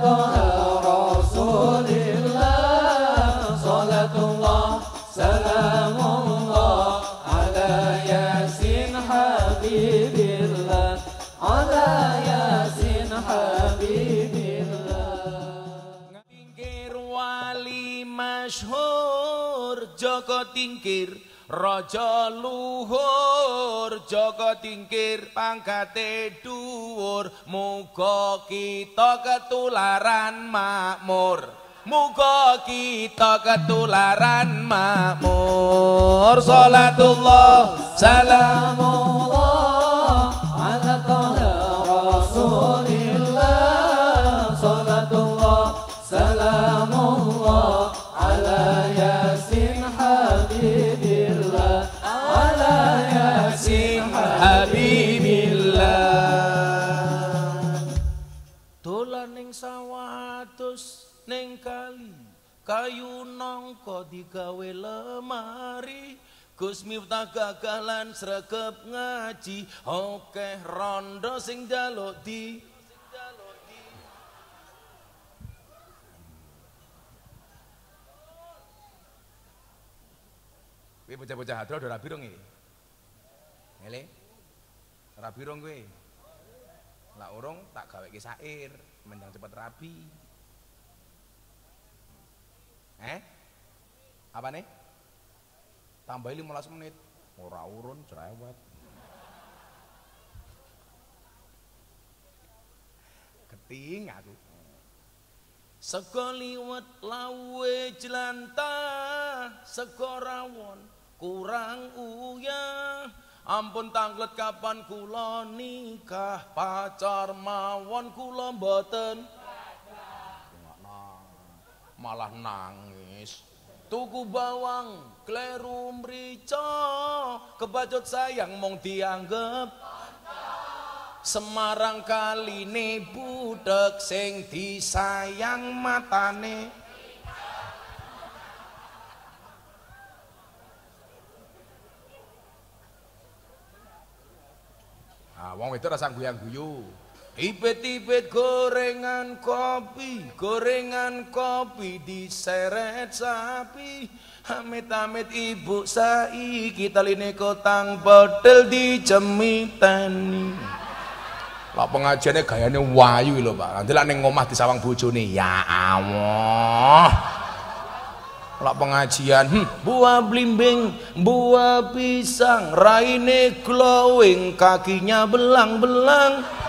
Raja luhur Joko tingkir pangkate dhuwur muga kita ketularan makmur muga kita ketularan makmur salatullah salamullah kayu nongko digawe lemari Gus Miftah gagah lan sregep ngaji Oke rondo sing jaluk di Kowe bocah-bocah hadroh udah rabi dong ini, Ngele Rabi dong gue, Lah urung tak gaweke sair, mendang cepet rapi. Eh? Apa nih? Tambah 15 menit. Ora urun cerewet. Keting aku. Seko liwet lawe jelanta Seko rawon kurang uya Ampun tanglet kapan kula nikah pacar mawon kula mboten malah nangis tuku bawang kleru mrica kebacut sayang mong dianggep Semarang kali ini budak sing disayang matane Ah wong itu rasa guyang-guyu Ipet-ipet gorengan kopi, gorengan kopi diseret sapi. Amit-amit ibu kita lini kotang bodel jemitani Lah pengajiannya gayanya wayu loh Pak. Nanti lah ngomah di Sawang Bucu nih. ya Allah. Lah pengajian, hmm. buah blimbing, buah pisang, raine glowing, kakinya belang-belang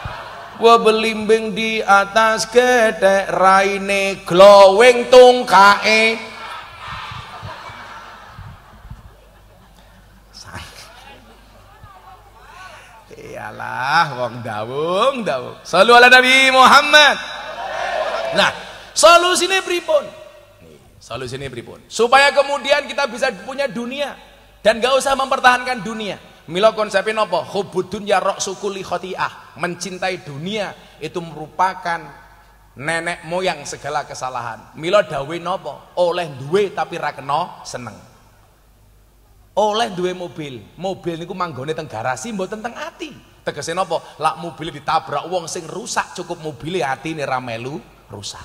webelimbing di atas ketek raine glowing tungkae iyalah wong dawung dawung selalu ala Nabi Muhammad nah solusinya pripun solusinya pripun supaya kemudian kita bisa punya dunia dan gak usah mempertahankan dunia Mila konsepnya nopo hubudun ya rok sukuli khotiah mencintai dunia itu merupakan nenek moyang segala kesalahan. Mila dawe nopo oleh duwe tapi rakeno seneng. Oleh duwe mobil, mobil niku manggone teng garasi mboten teng ati. Tegese nopo lak mobil ditabrak uang sing rusak cukup mobil hati ra ramelu rusak.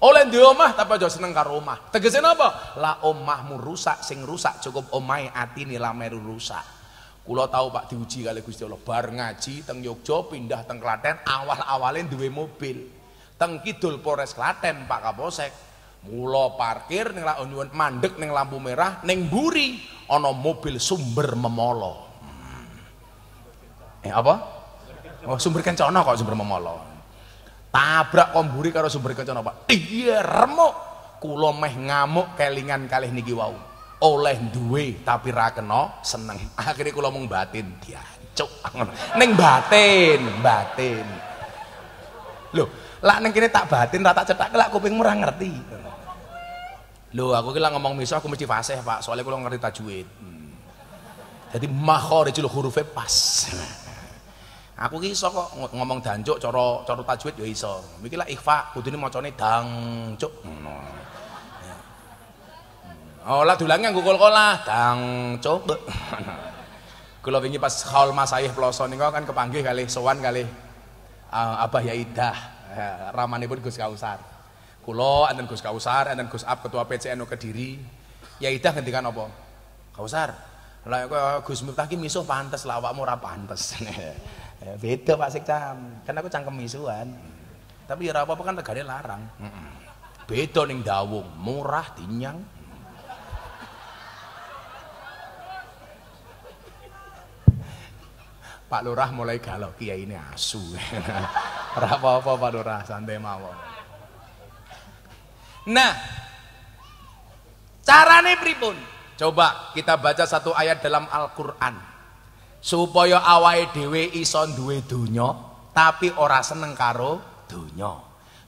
Oleh duwe omah tapi aja seneng karo omah. Tegese nopo? La omahmu rusak sing rusak cukup omahe hati la melu rusak. Kulo tahu Pak diuji kali Gusti Allah bar ngaji teng Yogyo pindah teng Klaten awal-awalin duwe mobil. Teng Kidul Polres Klaten Pak Kaposek, Mula parkir ning nyuwun mandek ning lampu merah ning buri ono mobil sumber memolo. Hmm. Eh apa? Oh, sumber kencana kok sumber memolo. Tabrak komburi buri karo sumber kencana Pak. Iya remuk. Kulo meh ngamuk kelingan kalih niki wau oleh duwe tapi ra kena seneng. akhirnya kula mung batin diancuk. Ning batin, batin. Lho, lak ning kene tak batin ra tak cetak lak kupingmu ra ngerti. Lho, aku ki ngomong misah aku mesti fasih, Pak. Soalnya kula ngerti tajwid. Hmm. Jadi makharijul hurufe pas. Aku ki iso kok ngomong dancuk cara cara tajwid ya iso. Miki lak ikhfa kudune macane dangcuk ngono. Hmm. Olah oh, dulangnya nggak kol-kolah, tang coba. Kalau wingi pas haul ayah ploso nika kan kepanggil kali sowan kali, uh, eh, Abah Yaidah, ya, nih pun Gus Kausar. kulo, anten Gus Kausar, anten Gus Ab ketua PCNU Kediri. Yaidah gantikan apa? Kausar, lah Gus Miftah ki misuh pantes lah awakmu ora pantes. Ya, beda Pak Sekcam, kan aku cangkem misuhan. Tapi ya apa-apa kan negara larang. Beda ning dawung, murah tinjang. Pak Lurah mulai galau, kiai ini asu. Ora apa-apa Pak Lurah, santai mawon. Nah, carane pripun? Coba kita baca satu ayat dalam Al-Qur'an. Supaya awake dhewe iso duwe donya, tapi ora seneng karo donya.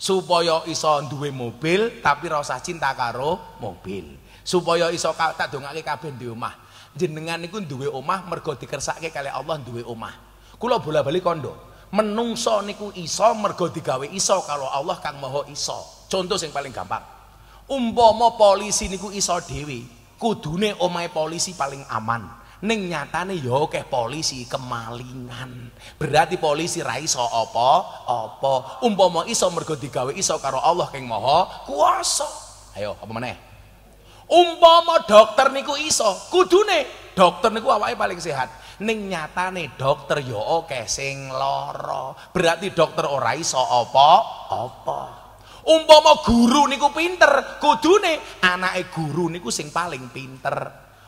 Supaya iso duwe mobil, tapi ora cinta karo mobil. Supaya iso tak dongake kabeh di omah jenengan niku duwe omah mergo dikersake kali Allah duwe omah. Kula bola-bali kondo. Menungso niku iso mergo digawe iso kalau Allah Kang Maha iso. Contoh yang paling gampang. Umpama polisi niku iso dhewe, kudune omahe polisi paling aman. Ning nyatane ya akeh polisi kemalingan. Berarti polisi ra iso apa-apa. Umpama iso mergo digawe iso karo Allah Kang Maha kuasa. Ayo, apa meneh? Umpama dokter niku iso, kudune dokter niku awake paling sehat. Ning nyatane dokter yo ya oke sing lara. Berarti dokter ora iso apa-apa. Umpama guru niku pinter, kudune anake guru niku sing paling pinter.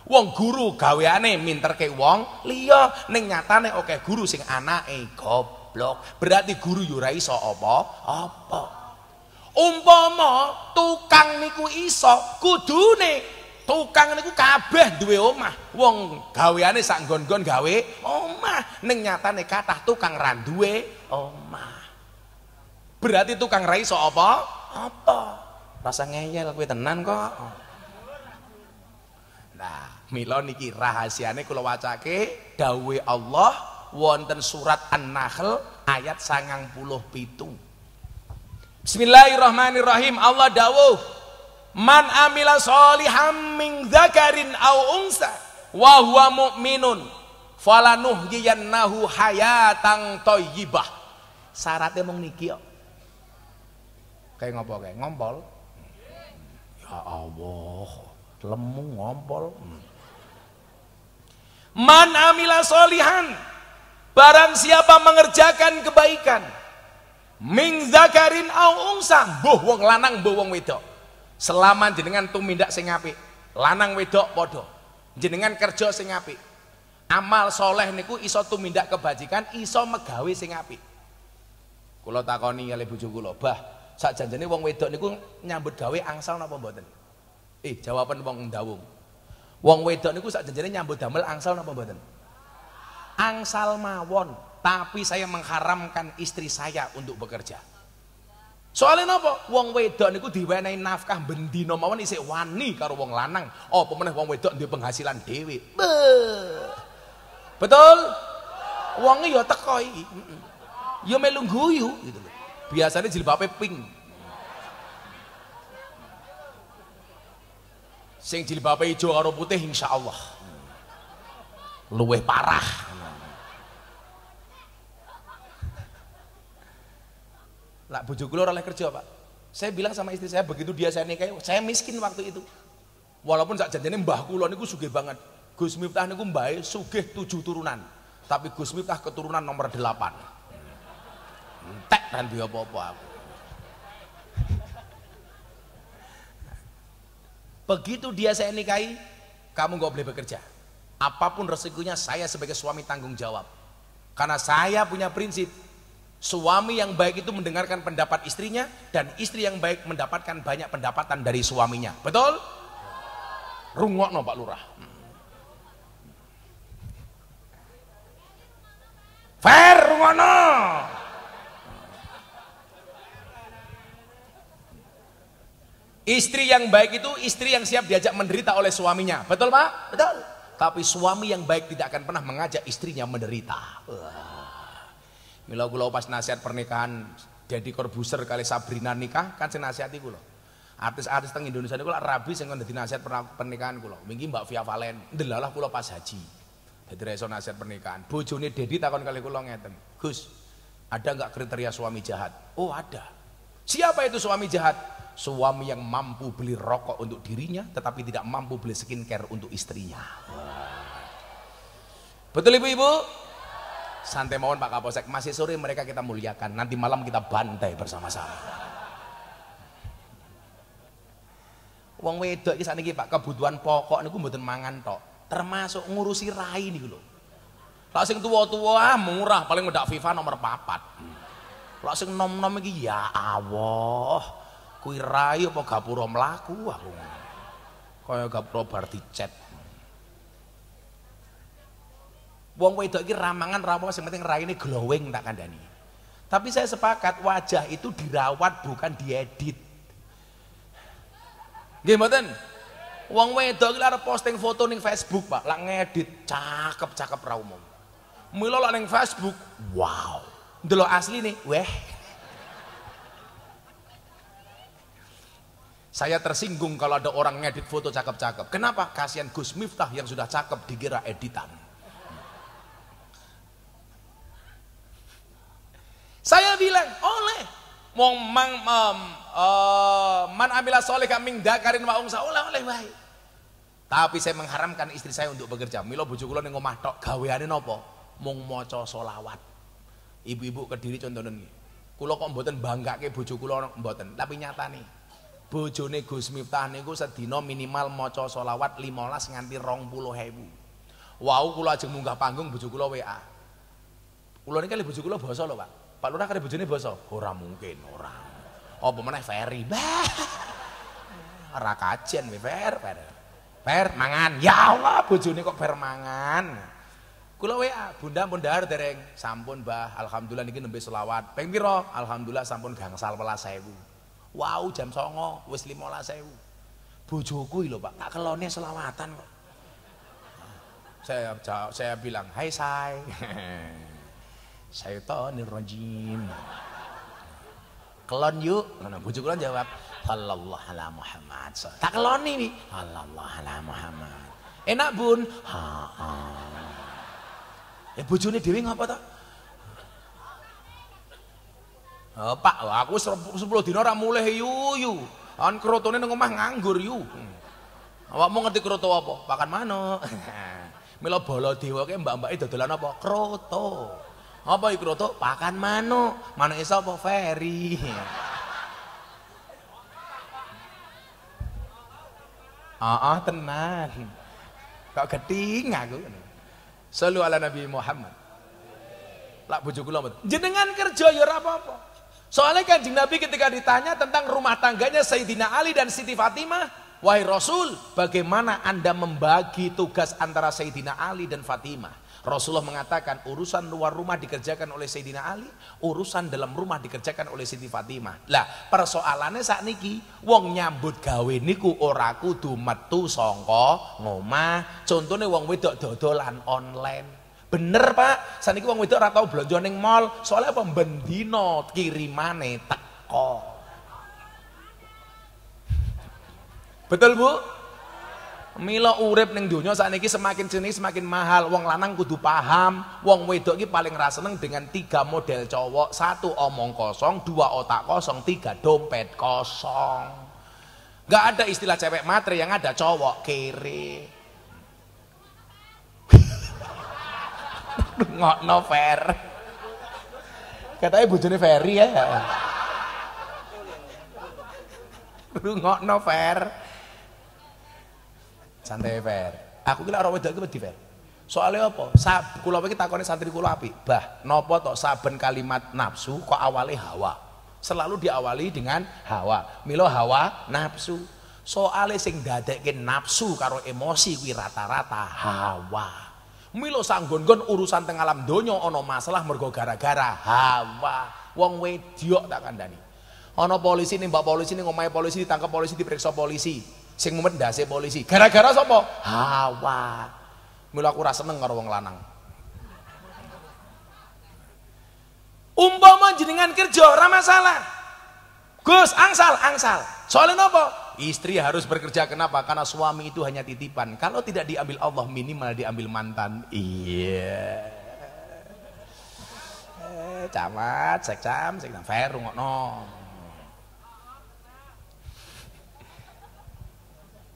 Wong guru gaweane minterke wong liya, ning nyatane oke guru sing anake goblok. Berarti guru yo ya ora iso apa-apa umpama tukang niku iso kudu nih tukang niku kabeh duwe omah wong gaweane sak nggon-nggon gawe omah ning nyatane kata tukang ra duwe omah berarti tukang ra iso apa apa rasa ngeyel kowe tenan kok nah milo niki rahasia nih kula wacake dawuhe Allah wonten surat An-Nahl ayat sangang pitung Bismillahirrahmanirrahim. Allah dawuh, "Man amila sholihan min dzakarin aw unsa wa huwa mu'minun falanuhyiyannahu hayatan thayyibah." Syaratnya mung niki kok. Kayak ngopo kayak ngompol. Ya Allah, lemu ngompol. Man amila sholihan Barang siapa mengerjakan kebaikan Ming zakarin au unsa, mbuh wong lanang mbuh wong wedok. Selama jenengan tumindak sing apik, lanang wedok padha. Jenengan kerja sing apik. Amal soleh niku iso tumindak kebajikan, iso megawe sing apik. Kula takoni kali bojo kula, "Bah, sak janjene wong wedok niku nyambut gawe angsal napa mboten?" Eh, jawaban wong ndawung. Wong wedok niku sak janjene nyambut damel angsal napa mboten? Angsal mawon tapi saya mengharamkan istri saya untuk bekerja. Soalnya apa? Wong wedok niku diwenehi nafkah bendino mawon isih wani karo wong lanang. Apa meneh wong wedok duwe penghasilan dhewe. Betul? Wonge ya teko iki. Ya melu guyu gitu loh. Biasanya jilbabe pink. Sing jilbabe ijo karo putih insyaallah. Luweh parah. Lah bojoku ora oleh kerja, Pak. Saya bilang sama istri saya begitu dia saya nikahi, saya miskin waktu itu. Walaupun sak jantene mbah kula niku sugih banget. Gus Miftah niku mbahe sugih tujuh turunan. Tapi Gus Miftah keturunan nomor delapan. Entek dan dia apa-apa aku. Begitu dia saya nikahi, kamu gak boleh bekerja. Apapun resikonya saya sebagai suami tanggung jawab. Karena saya punya prinsip, Suami yang baik itu mendengarkan pendapat istrinya dan istri yang baik mendapatkan banyak pendapatan dari suaminya. Betul? Rungok no Pak Lurah. Fair rungono. Istri yang baik itu istri yang siap diajak menderita oleh suaminya. Betul Pak? Betul. Tapi suami yang baik tidak akan pernah mengajak istrinya menderita. Wah. Mila kula pas nasihat pernikahan jadi korbuser kali Sabrina nikah kan sing nasihati kula. Artis-artis teng Indonesia niku lak rabi sing kon dadi nasihat pernikahan kula. Wingi Mbak Via Valen ndelalah kula pas haji. Dadi reso nasihat pernikahan. Bojone Dedi takon kali kula ngeten. Gus, ada nggak kriteria suami jahat? Oh, ada. Siapa itu suami jahat? Suami yang mampu beli rokok untuk dirinya tetapi tidak mampu beli skincare untuk istrinya. Betul ibu-ibu? Santai mohon Pak Kapolsek, masih sore mereka kita muliakan, nanti malam kita bantai bersama-sama. Wong wedok iki sakniki Pak, kebutuhan pokok niku mboten mangan tok, termasuk ngurusi rai niku lho. Lah sing tuwa-tuwa ah, murah, paling ngedak FIFA nomor papat. Lah sing nom-nom iki ya Allah. Kuwi rai apa gapura mlaku aku. Kaya gapura bar dicet. Wong wedok iki ramangan rawa sing penting raine glowing tak kandani. Tapi saya sepakat wajah itu dirawat bukan diedit. Nggih mboten? Wong wedok iki arep posting foto ning Facebook, Pak. Lak ngedit cakep-cakep ra umum. Mila lak ning Facebook, wow. Delok asli nih, weh. Saya tersinggung kalau ada orang ngedit foto cakep-cakep. Kenapa? Kasihan Gus Miftah yang sudah cakep dikira editan. Saya bilang, oleh. Mong mang um, uh, man amila soleh kaming dakarin wa ungsa oleh oleh baik. Tapi saya mengharamkan istri saya untuk bekerja. Milo bojo ngomah ning omah tok gaweane napa? Mung maca solawat. Ibu-ibu Kediri contoh nengi. Kulo kok mboten ke ke bujukulon mboten, tapi nyata nih, bojone Gus Miftah niku sedina minimal maca selawat 15 nganti 20.000. Wau kula ajeng munggah panggung bojo WA. Kula niki kali bojo kula basa Pak. Pak Lurah kare bojone boso. Ora mungkin, ora. Apa meneh Ferry? Bah. Ora we Fer, Fer. Fer mangan. Ya Allah, bojone kok Fer mangan. Kula WA, Bunda pun dahar dereng. Sampun, Mbah. Alhamdulillah niki nembe selawat. Ping pira? Alhamdulillah sampun gangsal welas Wow, jam 09.00 wis 15.000. Bojoku lho, Pak, tak kelone selawatan kok. Saya saya bilang, "Hai, say." syaitanir rajim kelon yuk mana bujuk kelon jawab sallallahu ala Muhammad tak kelon ini. sallallahu ala Muhammad enak bun ha, ha. ya eh, bojone ngapa tak? Eh, pak, aku 10 dina Mulai yu yuyu. An kerotone nang omah nganggur yu. mau ngerti kroto apa? Pakan mana? Milo bolot dewa ke mbak itu dodolan apa? Kroto. Apa ikroto? Pakan mano. Mano isa apa? Ferry. Ah, ah tenang Kok geting aku. Selalu ala Nabi Muhammad. Lak bojo kula Jenengan kerja ya ora apa-apa. Soalnya kanjeng Nabi ketika ditanya tentang rumah tangganya Sayyidina Ali dan Siti Fatimah, Wahai Rasul, bagaimana Anda membagi tugas antara Sayyidina Ali dan Fatimah? Rasulullah mengatakan urusan luar rumah dikerjakan oleh Sayyidina Ali, urusan dalam rumah dikerjakan oleh Siti Fatimah. Lah, persoalannya saat niki wong nyambut gawe niku ora kudu metu songko ngomah. Contohnya wong wedok dodolan online. Bener, Pak. saat niki wong wedok ora tau blanja ning mall, soalnya apa bendino kirimane teko. Betul, Bu? Mila urip ning donya sakniki semakin jenis semakin mahal. Wong lanang kudu paham, wong wedok iki paling rasa seneng dengan tiga model cowok. Satu omong kosong, dua otak kosong, tiga dompet kosong. Gak ada istilah cewek matre yang ada cowok kiri. Ngok no fair. Katanya bujuni Ferry ya. Rungok no fair santai fair aku kira orang wedok itu wedi fair soalnya apa sab kulo iki takone santri kulo api. bah nopo to saben kalimat nafsu kok awali hawa selalu diawali dengan hawa milo hawa nafsu soale sing dadekke nafsu karo emosi kuwi rata-rata hawa milo sanggon-gon urusan teng alam donya ana masalah mergo gara-gara hawa wong wedok tak kandani ono polisi nih mbak polisi nih ngomai polisi ditangkap polisi diperiksa polisi sing mendase polisi gara-gara sopo hawa mulai aku rasa seneng wong lanang umpama jenengan kerja ora masalah Gus angsal angsal soalnya apa istri harus bekerja kenapa karena suami itu hanya titipan kalau tidak diambil Allah minimal diambil mantan iya eh, camat sekcam sekcam fair nong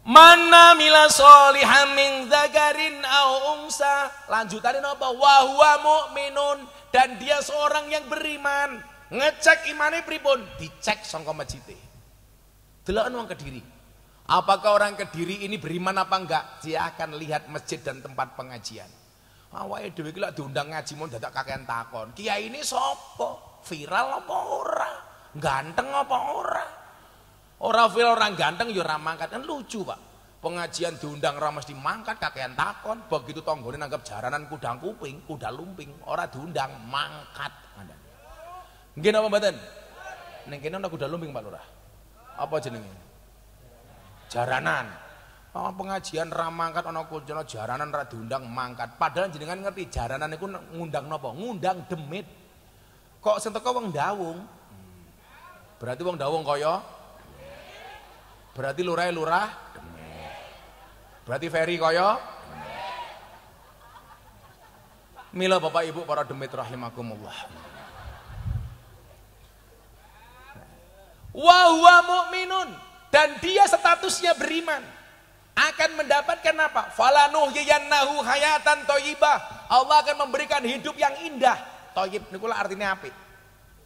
Mana mila solihan min zagarin au unsa. Lanjutannya apa? Wahwa mu'minun. Dan dia seorang yang beriman. Ngecek imannya pripun. Dicek songko masjidnya. Delakan orang kediri. Apakah orang kediri ini beriman apa enggak? Dia akan lihat masjid dan tempat pengajian. Awalnya dewi kira diundang ngaji mau kakek yang takon. Kia ini sopo? Viral apa ora? Ganteng apa orang Orang viral orang ganteng yo ya mangkat kan lucu pak. Pengajian diundang ramas mangkat kakean takon. Begitu ini anggap jaranan kudang kuping, kuda lumping. Orang diundang mangkat. Mungkin apa mboten? Ning orang udah kuda lumping Pak Lurah. Apa jenengnya? Jaranan. Oh, pengajian ramangkat ana kuda jaranan ra diundang mangkat. Padahal jenengan ngerti jaranan itu ngundang napa? Ngundang demit. Kok sing teko wong dawung? Berarti wong dawung kaya Berarti lurah ya lurah Berarti Ferry Koyo, Mila Bapak Ibu para demit rahimakumullah. Wa huwa mu'minun dan dia statusnya beriman akan mendapatkan apa? Falanuhyiyannahu hayatan Toyibah Allah akan memberikan hidup yang indah. Toyib ini artinya api.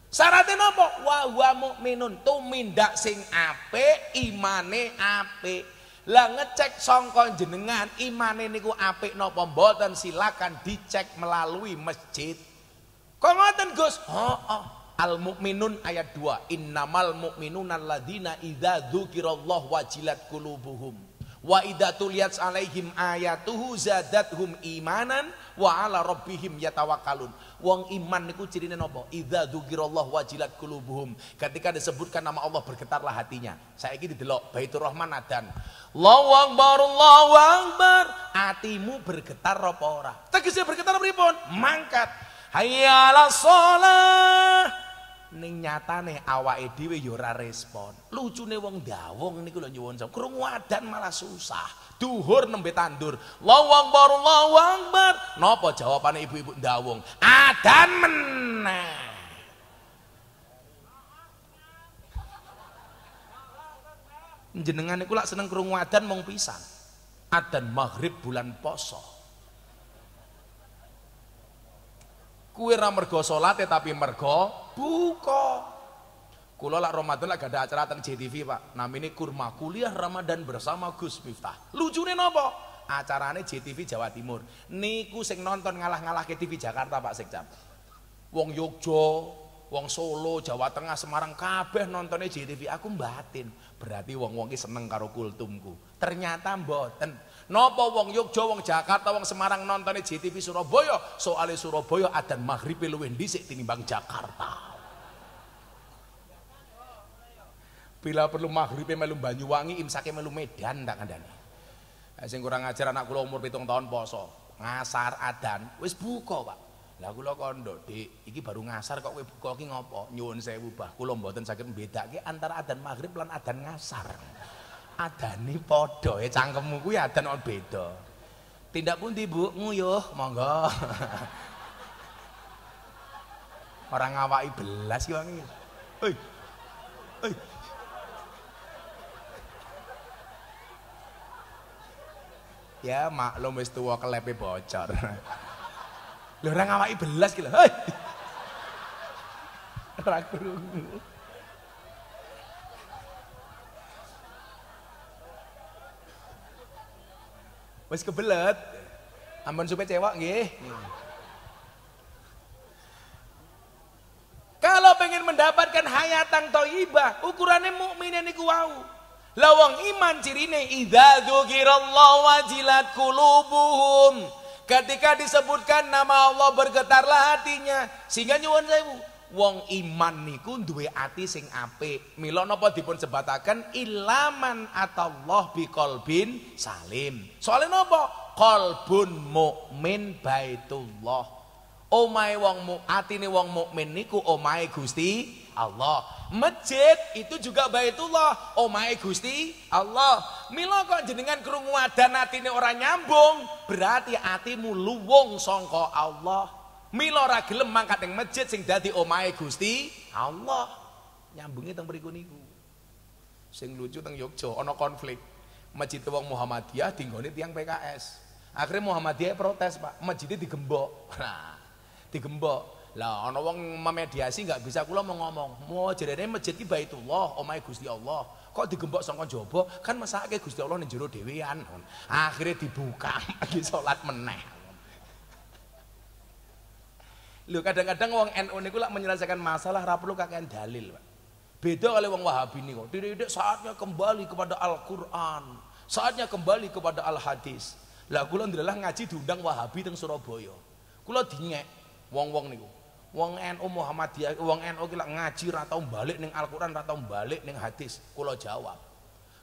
Syaratnya nopo Wa wa mukminun tumindak sing ape imane ape Lah ngecek sangka jenengan imane niku apik nopo mboten silakan dicek melalui masjid. Kok ngoten Gus? Oh, oh. Al mukminun ayat 2. Innamal mukminuna alladzina idza dzukirallah wajilat qulubuhum wa idza tuliyat alaihim ayatuhu zadathum imanan wa ala rabbihim yatawakkalun Wong iman niku cirine nopo Idza dzukirallah wajilat qulubuhum. Ketika disebutkan nama Allah bergetarlah hatinya. Saiki didelok Baitur Rahman dan, Allahu akbar Allahu akbar. Atimu bergetar apa ora? Tegese bergetar pripun? Mangkat. Hayya shalah. ning nyatane awake dhewe ya ora respon. Lucune wong dawong niku lho nyuwun sewu. Krungu adzan malah susah duhur nembe tandur. lawang Akbar, lawang bar nopo jawabannya ibu-ibu ndawung? Adan mena. Jenengan iku lak seneng krungu adan mau pisan. Adan maghrib bulan poso. Kue ra mergo salate tapi mergo buko. Kulo lak Ramadan lak ada acara teng JTV Pak. Namine kurma kuliah Ramadan bersama Gus Miftah. Lucu Lucune nopo? Acarane JTV Jawa Timur. Niku sing nonton ngalah-ngalah ke TV Jakarta Pak Sekjam. Wong Yogyo, wong Solo, Jawa Tengah, Semarang kabeh nontonnya JTV. Aku batin. Berarti wong-wong iki seneng karo kultumku. Ternyata mboten. Napa wong Yogyo, wong Jakarta, wong Semarang nontonnya JTV Surabaya? Soalnya Surabaya adan maghribe luwih dhisik tinimbang Jakarta. Bila perlu maghribe melu Banyuwangi, imsake melu Medan tak nih Sing kurang ajar anak kula umur pitung tahun poso, ngasar adan, wis buka, Pak. Lah kula kandha, ini iki baru ngasar kok kowe buka ki ngopo? Nyuwun sewu, Bah, kula mboten saged mbedakake antara adan maghrib lan adan ngasar. Adane padha, e cangkemmu kuwi adan kok beda. Tindak pundi, Bu? Nguyuh, monggo. Orang ngawaki belas ki wong iki. Hei. Hei. Ya maklum wis tuwa kelepe bocor. Lho ora ngawaki belas ki lho. Hei. Ora krungu. Wis kebelet. Ampun supaya cewek nggih. Kalau pengen mendapatkan hayatang toibah, ukurannya mukminin niku wau lawang iman cirine idza dzukirallahu wajilat qulubuhum ketika disebutkan nama Allah bergetarlah hatinya sehingga nyuwun sewu wong iman niku duwe ati sing apik mila napa dipun sebataken ilaman atau atallah biqalbin salim soalnya napa qalbun mukmin baitullah omae wong mu atine wong mukmin niku omae Gusti Allah. Masjid itu juga Baitullah. Oh oh Gusti Allah. Milo kok jenengan kerungu adan ini orang nyambung, berarti hatimu luwung songko Allah. Milo ragilem mangkat yang masjid sing dadi oh my Gusti Allah. Nyambungnya tentang berikut niku. Sing lucu tentang Yogyo. ono konflik. Masjid orang Muhammadiyah dinggone tiang PKS. Akhirnya Muhammadiyah protes, Pak. Masjidnya digembok. Nah, digembok. Lah ana wong memediasi nggak bisa kula mau ngomong. Mau jerene masjid ki Baitullah, omahe Gusti Allah. Kok digembok sama jaba? Kan mesake Gusti Allah ning jero dhewean. akhirnya dibuka lagi sholat meneh. lu kadang-kadang wong NU niku lak menyelesaikan masalah ra perlu kakean dalil, Pak. Beda kali wong Wahabi niku. Tidak tidak saatnya kembali kepada Al-Qur'an. Saatnya kembali kepada Al-Hadis. Lah kula adalah ngaji diundang Wahabi teng Surabaya. Kula dinyek wong-wong niku. Wong NU Muhammadiyah, wong NU kira ngaji ratau balik neng Alquran quran balik neng hadis. Kulo jawab.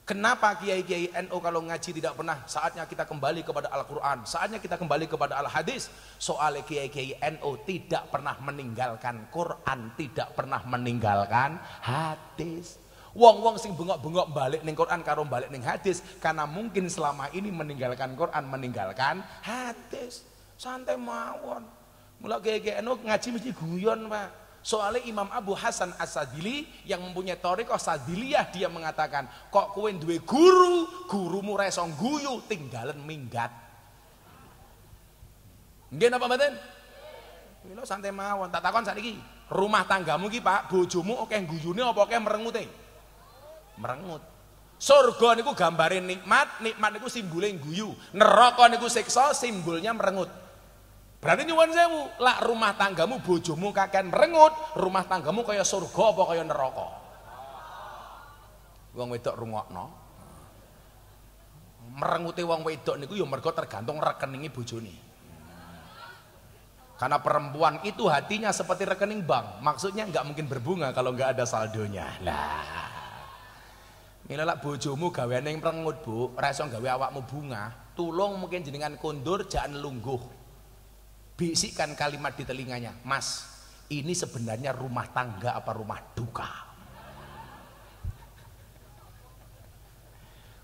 Kenapa kiai-kiai NU kalau ngaji tidak pernah saatnya kita kembali kepada Alquran. saatnya kita kembali kepada Al-Hadis? Soalnya kiai-kiai NU tidak pernah meninggalkan Quran, tidak pernah meninggalkan hadis. Wong-wong sing bengok-bengok balik neng Quran karo balik neng hadis karena mungkin selama ini meninggalkan Quran, meninggalkan hadis. Santai mawon. Mula GGNU ngaji mesti guyon pak. Soalnya Imam Abu Hasan Asadili yang mempunyai torikoh Sadiliyah dia mengatakan kok kuen duwe guru, gurumu resong guyu tinggalan minggat. Nggih napa mboten? Mila santai mawon, tak takon sakniki. Rumah tanggamu ki Pak, bojomu oke guyune apa oke merengute? Merengut. Surga niku gambare nikmat, nikmat niku simbole guyu. Neraka niku siksa, simbolnya merengut. Berarti nyuwun sewu, lak rumah tanggamu bojomu kakean merengut, rumah tanggamu kaya surga apa kaya neraka? Wong wedok rungokno. Merengute wong wedok niku ya mergo tergantung rekeningi bojone. Karena perempuan itu hatinya seperti rekening bank, maksudnya nggak mungkin berbunga kalau nggak ada saldonya. Lah. Mila lak bojomu yang merengut, Bu, ora gawe awakmu bunga. Tulung mungkin jenengan kondur jangan lungguh. Bisikkan kalimat di telinganya, Mas, ini sebenarnya rumah tangga apa rumah duka?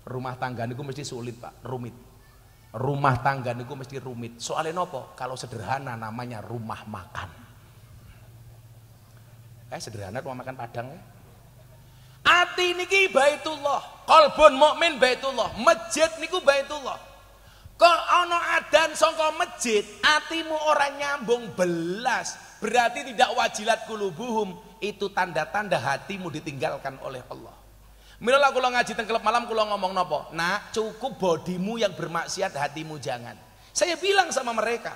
Rumah tangga niku mesti sulit pak, rumit. Rumah tangga niku mesti rumit. Soalnya nopo, kalau sederhana namanya rumah makan. Eh sederhana rumah makan padang ya. Ati niki baitullah, kolbon mukmin baitullah, masjid niku baitullah. Kok ono adan songko masjid, atimu orang nyambung belas, berarti tidak wajilat kulubuhum, itu tanda-tanda hatimu ditinggalkan oleh Allah. Mila kula ngaji tengkelap malam kula ngomong nopo? Nah cukup bodimu yang bermaksiat, hatimu jangan. Saya bilang sama mereka,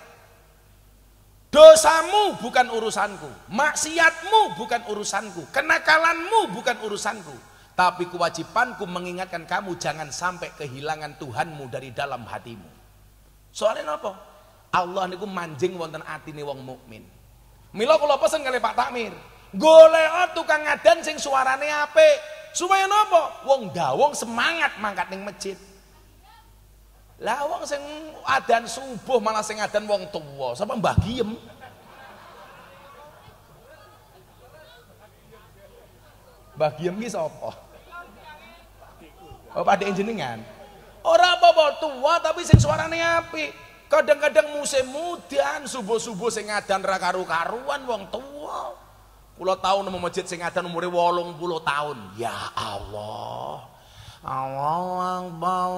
Dosamu bukan urusanku, maksiatmu bukan urusanku, kenakalanmu bukan urusanku. Tapi kewajipanku mengingatkan kamu jangan sampai kehilangan Tuhanmu dari dalam hatimu. Soalnya apa? Allah niku manjing wonten atine wong mukmin. milo kula pesen kali Pak Takmir, golek tukang ngadan sing suarane apik. Supaya napa? Wong dawong semangat mangkat ning masjid. Lah wong sing adan subuh malah sing adan wong tua sapa Mbah Giem? Mbah Giem ki sapa? Oh, Pak Jenengan. Orang apa tua tapi sing suarane api. Kadang-kadang musim mudan, subuh-subuh sing adan ra karu-karuan wong tua. Kula tahun nemu masjid sing umurnya umure 80 tahun. Ya Allah. Allah Akbar.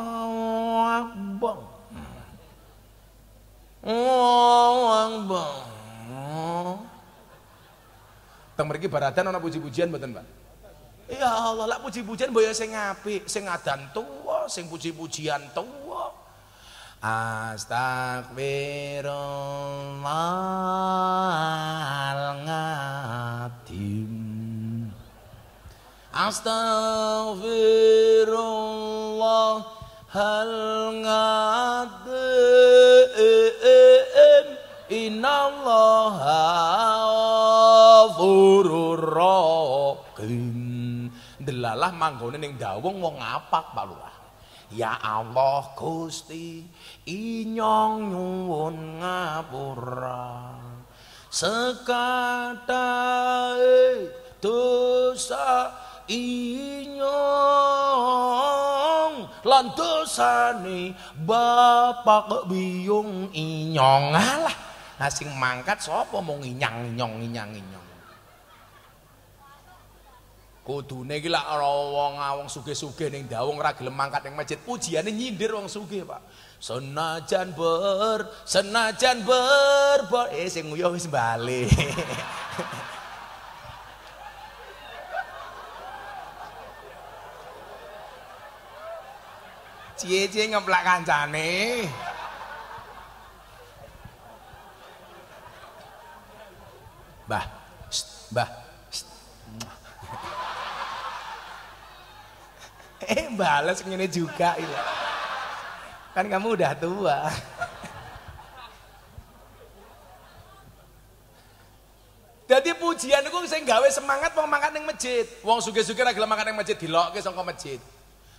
Allah Akbar. Allah Akbar. Teng mriki baradan ana puji-pujian mboten, Pak? Ya Allah, lak puji-pujian mbok ya sing apik, sing adan tuwa, sing puji-pujian tuwa. Astagfirullahal astagfirullah hal ngadim. manggone ning dawung wong apak Pak Lurah. Ya Allah Gusti, inyong nyuwun ngapura. Sekata dosa inyong lan bapak biyong inyong alah. Nah sing mangkat sapa mung inyang inyong inyang inyong. kudune iki lak ora wong awong sugih-sugih ning dawung ora gelem mangkat ning masjid pujiane nyindir wong sugih Pak senajan ber senajan ber, ber eh sing nguyuh wis bali cie-cie ngeplak kancane Mbah Mbah eh balas ini juga gitu. kan kamu udah tua Jadi pujian itu saya gawe semangat mau makan yang masjid. Wong suge-suge lagi makan yang masjid di loket saka masjid.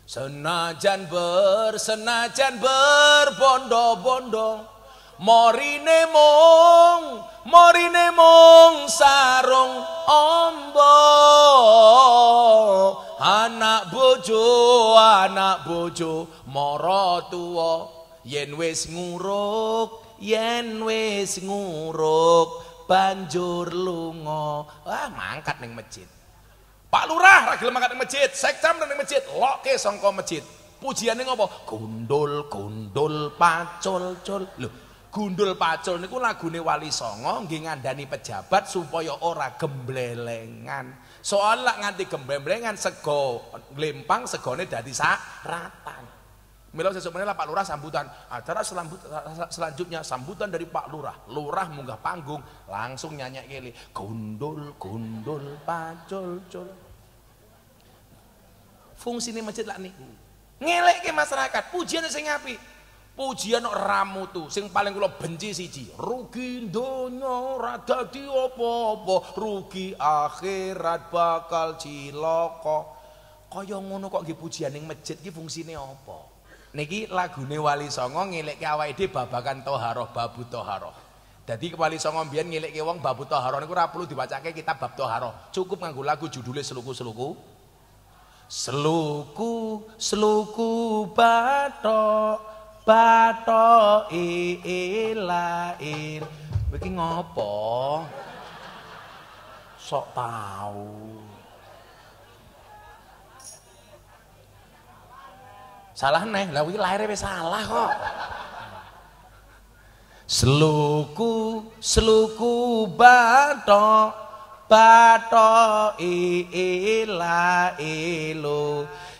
Senajan bersenajan berbondo-bondo morine mung morine mung sarong ombo anak bojo anak bojo mara tuwa yen wis nguruk yen wis nguruk banjur lunga wah mangkat ning masjid Pak Lurah ra mangkat ning masjid sekcam ning masjid loke sangka masjid pujiane ngopo gundul gundul pacul-cul lho Gundul Pacul niku lagune Wali Songo nggih ngandani pejabat supaya ora gemblelengan. Soal lak nganti gemblelengan sego glempang segone dadi saratan. Mila sesuk menela Pak Lurah sambutan. Acara selambut, selanjutnya sambutan dari Pak Lurah. Lurah munggah panggung langsung nyanyi kele gundul gundul pacul cul. ini masjid lak niku. ke masyarakat, pujian sing apik. pujian no ramu tu sing paling kula benci siji rugi donya ora dadi apa-apa rugi akhirat bakal ciloko kaya ngono kok nggih pujian ning masjid iki fungsine apa niki lagune wali songo ngelikke awake dhewe babakan toharoh babu toharoh jadi wali songo mbiyen ngelikke wong babu toharoh niku ora perlu diwacake kitab bab toharoh cukup nganggo lagu judule seluku-seluku seluku seluku batok bato lair, Bikin ngopo? Sok tahu. Salah nih, lah wih lahirnya salah kok. Seluku, seluku bato bato ilail.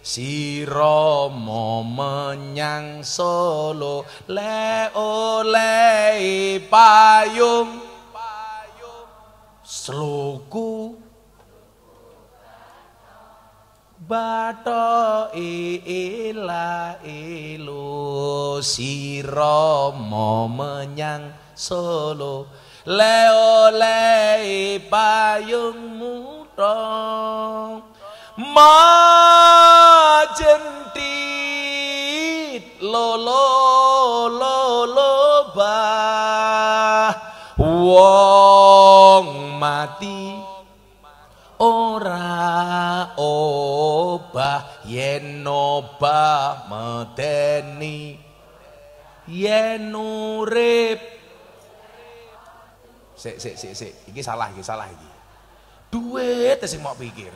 Siromo menyang solo le olehi payung payung sloku bato ila ilu siromo menyang solo le olehi payung mutong majentit lo lo lo ba wong mati ora obah Yenoba obah medeni yen urip sik sik sik sik iki salah iki salah iki duwe sing mau pikir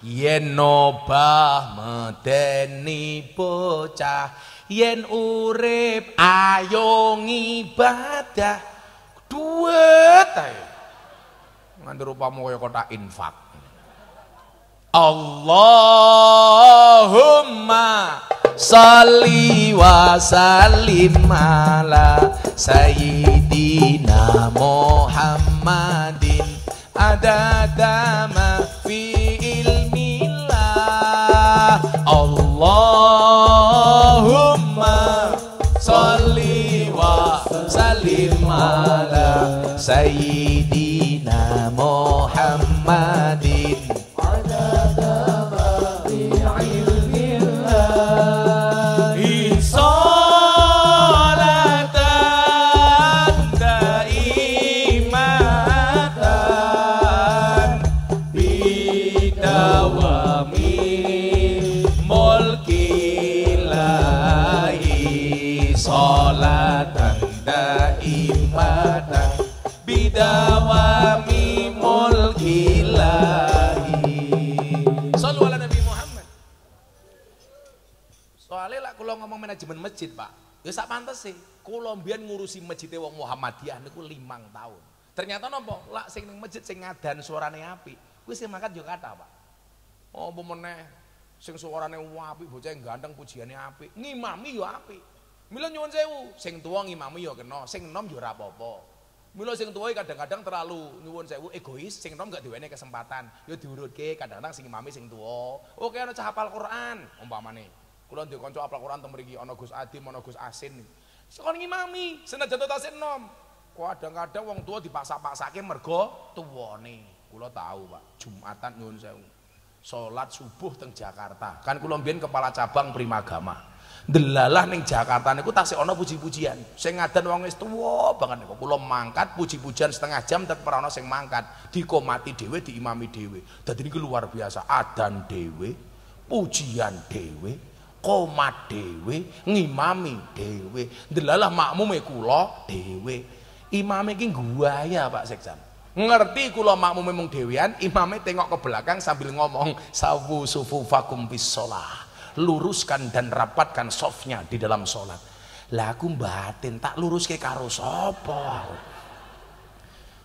Yen nobah medeni bocah, yen urip ayo ngibadah. Duet ae. Nganti rupamu kaya kota infak. Allahumma Salli wa salim ala Sayyidina Muhammadin Adadama Allahumma salli wa sallim ala Sayyidina Muhammad manajemen masjid pak ya sak pantas sih kolombian ngurusi masjid wong Muhammadiyah niku limang tahun ternyata nopo lak sing ning masjid sing ngadan suarane api kuwi sing makan yo kata pak oh pemene sing suarane api bocah ganteng pujiane api ngimami yo ya api mila nyuwun sewu sing tuwa ngimami yo ya kena sing enom yo ya ora apa-apa Mula sing tuwa kadang-kadang terlalu nyuwun sewu egois, sing nom gak diwene kesempatan. Ya ke, kadang-kadang sing imami sing tuwa. Oke ana cah hafal Quran umpamane. Kula ndek kanca aplak Quran teng mriki ana Gus nih ana Gus Asin. Sekon ngimami, senajan tas enom. Kadang-kadang wong tua dipaksa-paksake mergo tuwane. Kula tahu, Pak. Jumatan nyuwun sewu. Salat subuh teng Jakarta. Kan kula mbiyen kepala cabang Primagama. delalah ning Jakarta niku tasih ana puji-pujian. Sing ngadan wong wis tuwa banget niku. Kula mangkat puji-pujian setengah jam tetep ora ana sing mangkat. Dikomati dhewe, diimami dhewe. Dadi niku luar biasa. Adan dhewe, pujian dhewe, koma dewe ngimami dewe delalah makmume kula dhewe imame ki guaya Pak Sekjen ngerti kula makmume mung Dewian, imame tengok ke belakang sambil ngomong sawu sufu fakum bisolah luruskan dan rapatkan softnya di dalam sholat lah aku batin tak lurus ke karo sopo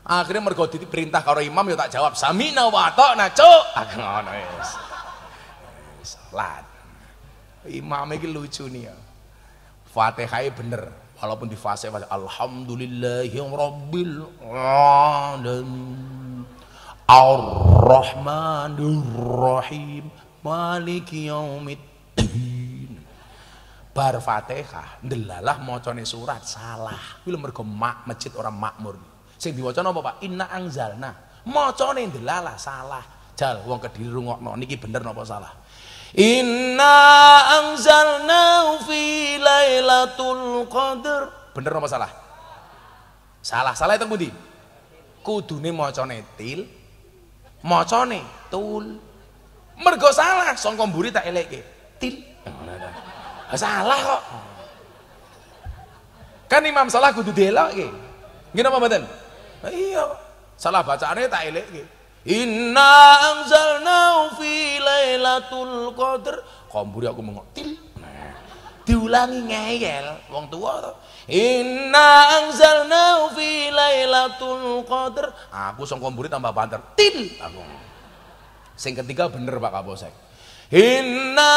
akhirnya mergoti perintah karo imam ya tak jawab samina watok na cuk aku Imamnya ini lucu nih ya. Fatihahnya bener. Walaupun di fase Rabbil alamin. Ar-Rahmanir-Rahim Maliki yaumiddin. Bar Fatihah ndelalah macane surat salah. Bila mergo mak masjid orang makmur. Sing diwaca apa Pak? Inna angzalna. Macane ndelalah salah. Jal wong kediri no niki bener napa salah? Inna anzalna fi lailatul qadr. Bener apa salah? Salah, salah itu pundi? Kudune macane til, macane tul. Mergo salah, songko mburi tak eleke. Til. Salah kok. Kan Imam salah kudu dielok iki. Ngene apa mboten? Iya. Salah bacaannya tak eleke. Inna anzalnau fi lailatul qadr. Komburi aku mengotil. Nah, diulangi ngeyel wong tua to. Inna anzalnau fi lailatul qadr. Aku sing komburi tambah banter. Til aku. Sing ketiga bener Pak kaposek. Inna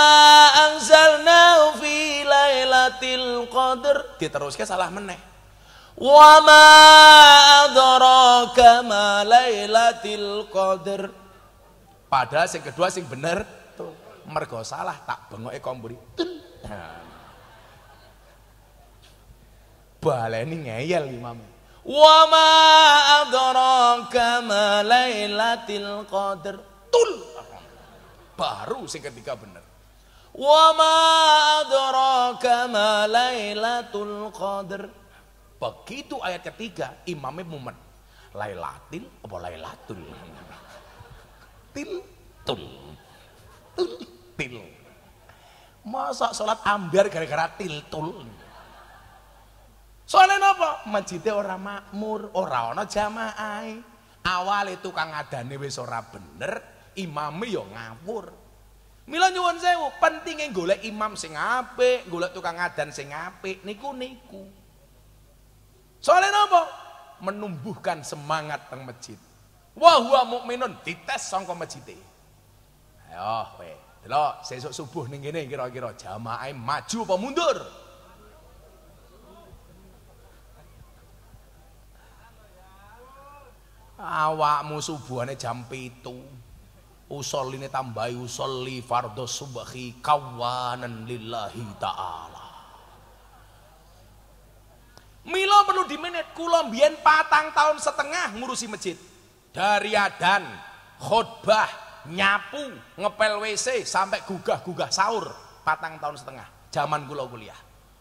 anzalnau fi lailatul qadr. Diteruske salah meneh. Wa ma adraka ma lailatul Padahal sing kedua sing bener tuh. Mergo salah tak bengoke komburi. Nah. Baleni ngeyel imam. Wa ma adraka ma lailatul qadar. Tul. Baru sing ketiga bener. Wa adraka ma lailatul Begitu ayat ketiga, imamnya mumet. Lailatin apa lailatul? Til tul. Tul til. Masa sholat ambiar gara-gara til tul. Soalnya apa? Masjidnya orang makmur, orang ana jamaah. Awale tukang adane wis ora bener, imame ya ngawur. Mila nyuwun sewu, pentinge golek imam sing apik, golek tukang adan sing apik niku niku. Soalnya nopo Menumbuhkan semangat teng masjid. Wah wah mukminun dites sangka masjid Ayo ya, we, lo, sesuk subuh nih gini kira-kira jamaah maju apa mundur? Awakmu subuhane jam ini tambah usol li fardhu subahi kawanan lillahi ta'ala. Milo perlu di menit Kulombian patang tahun setengah ngurusi masjid. Dari adan, khotbah, nyapu, ngepel WC sampai gugah-gugah sahur, patang tahun setengah. Zaman kulo kuliah.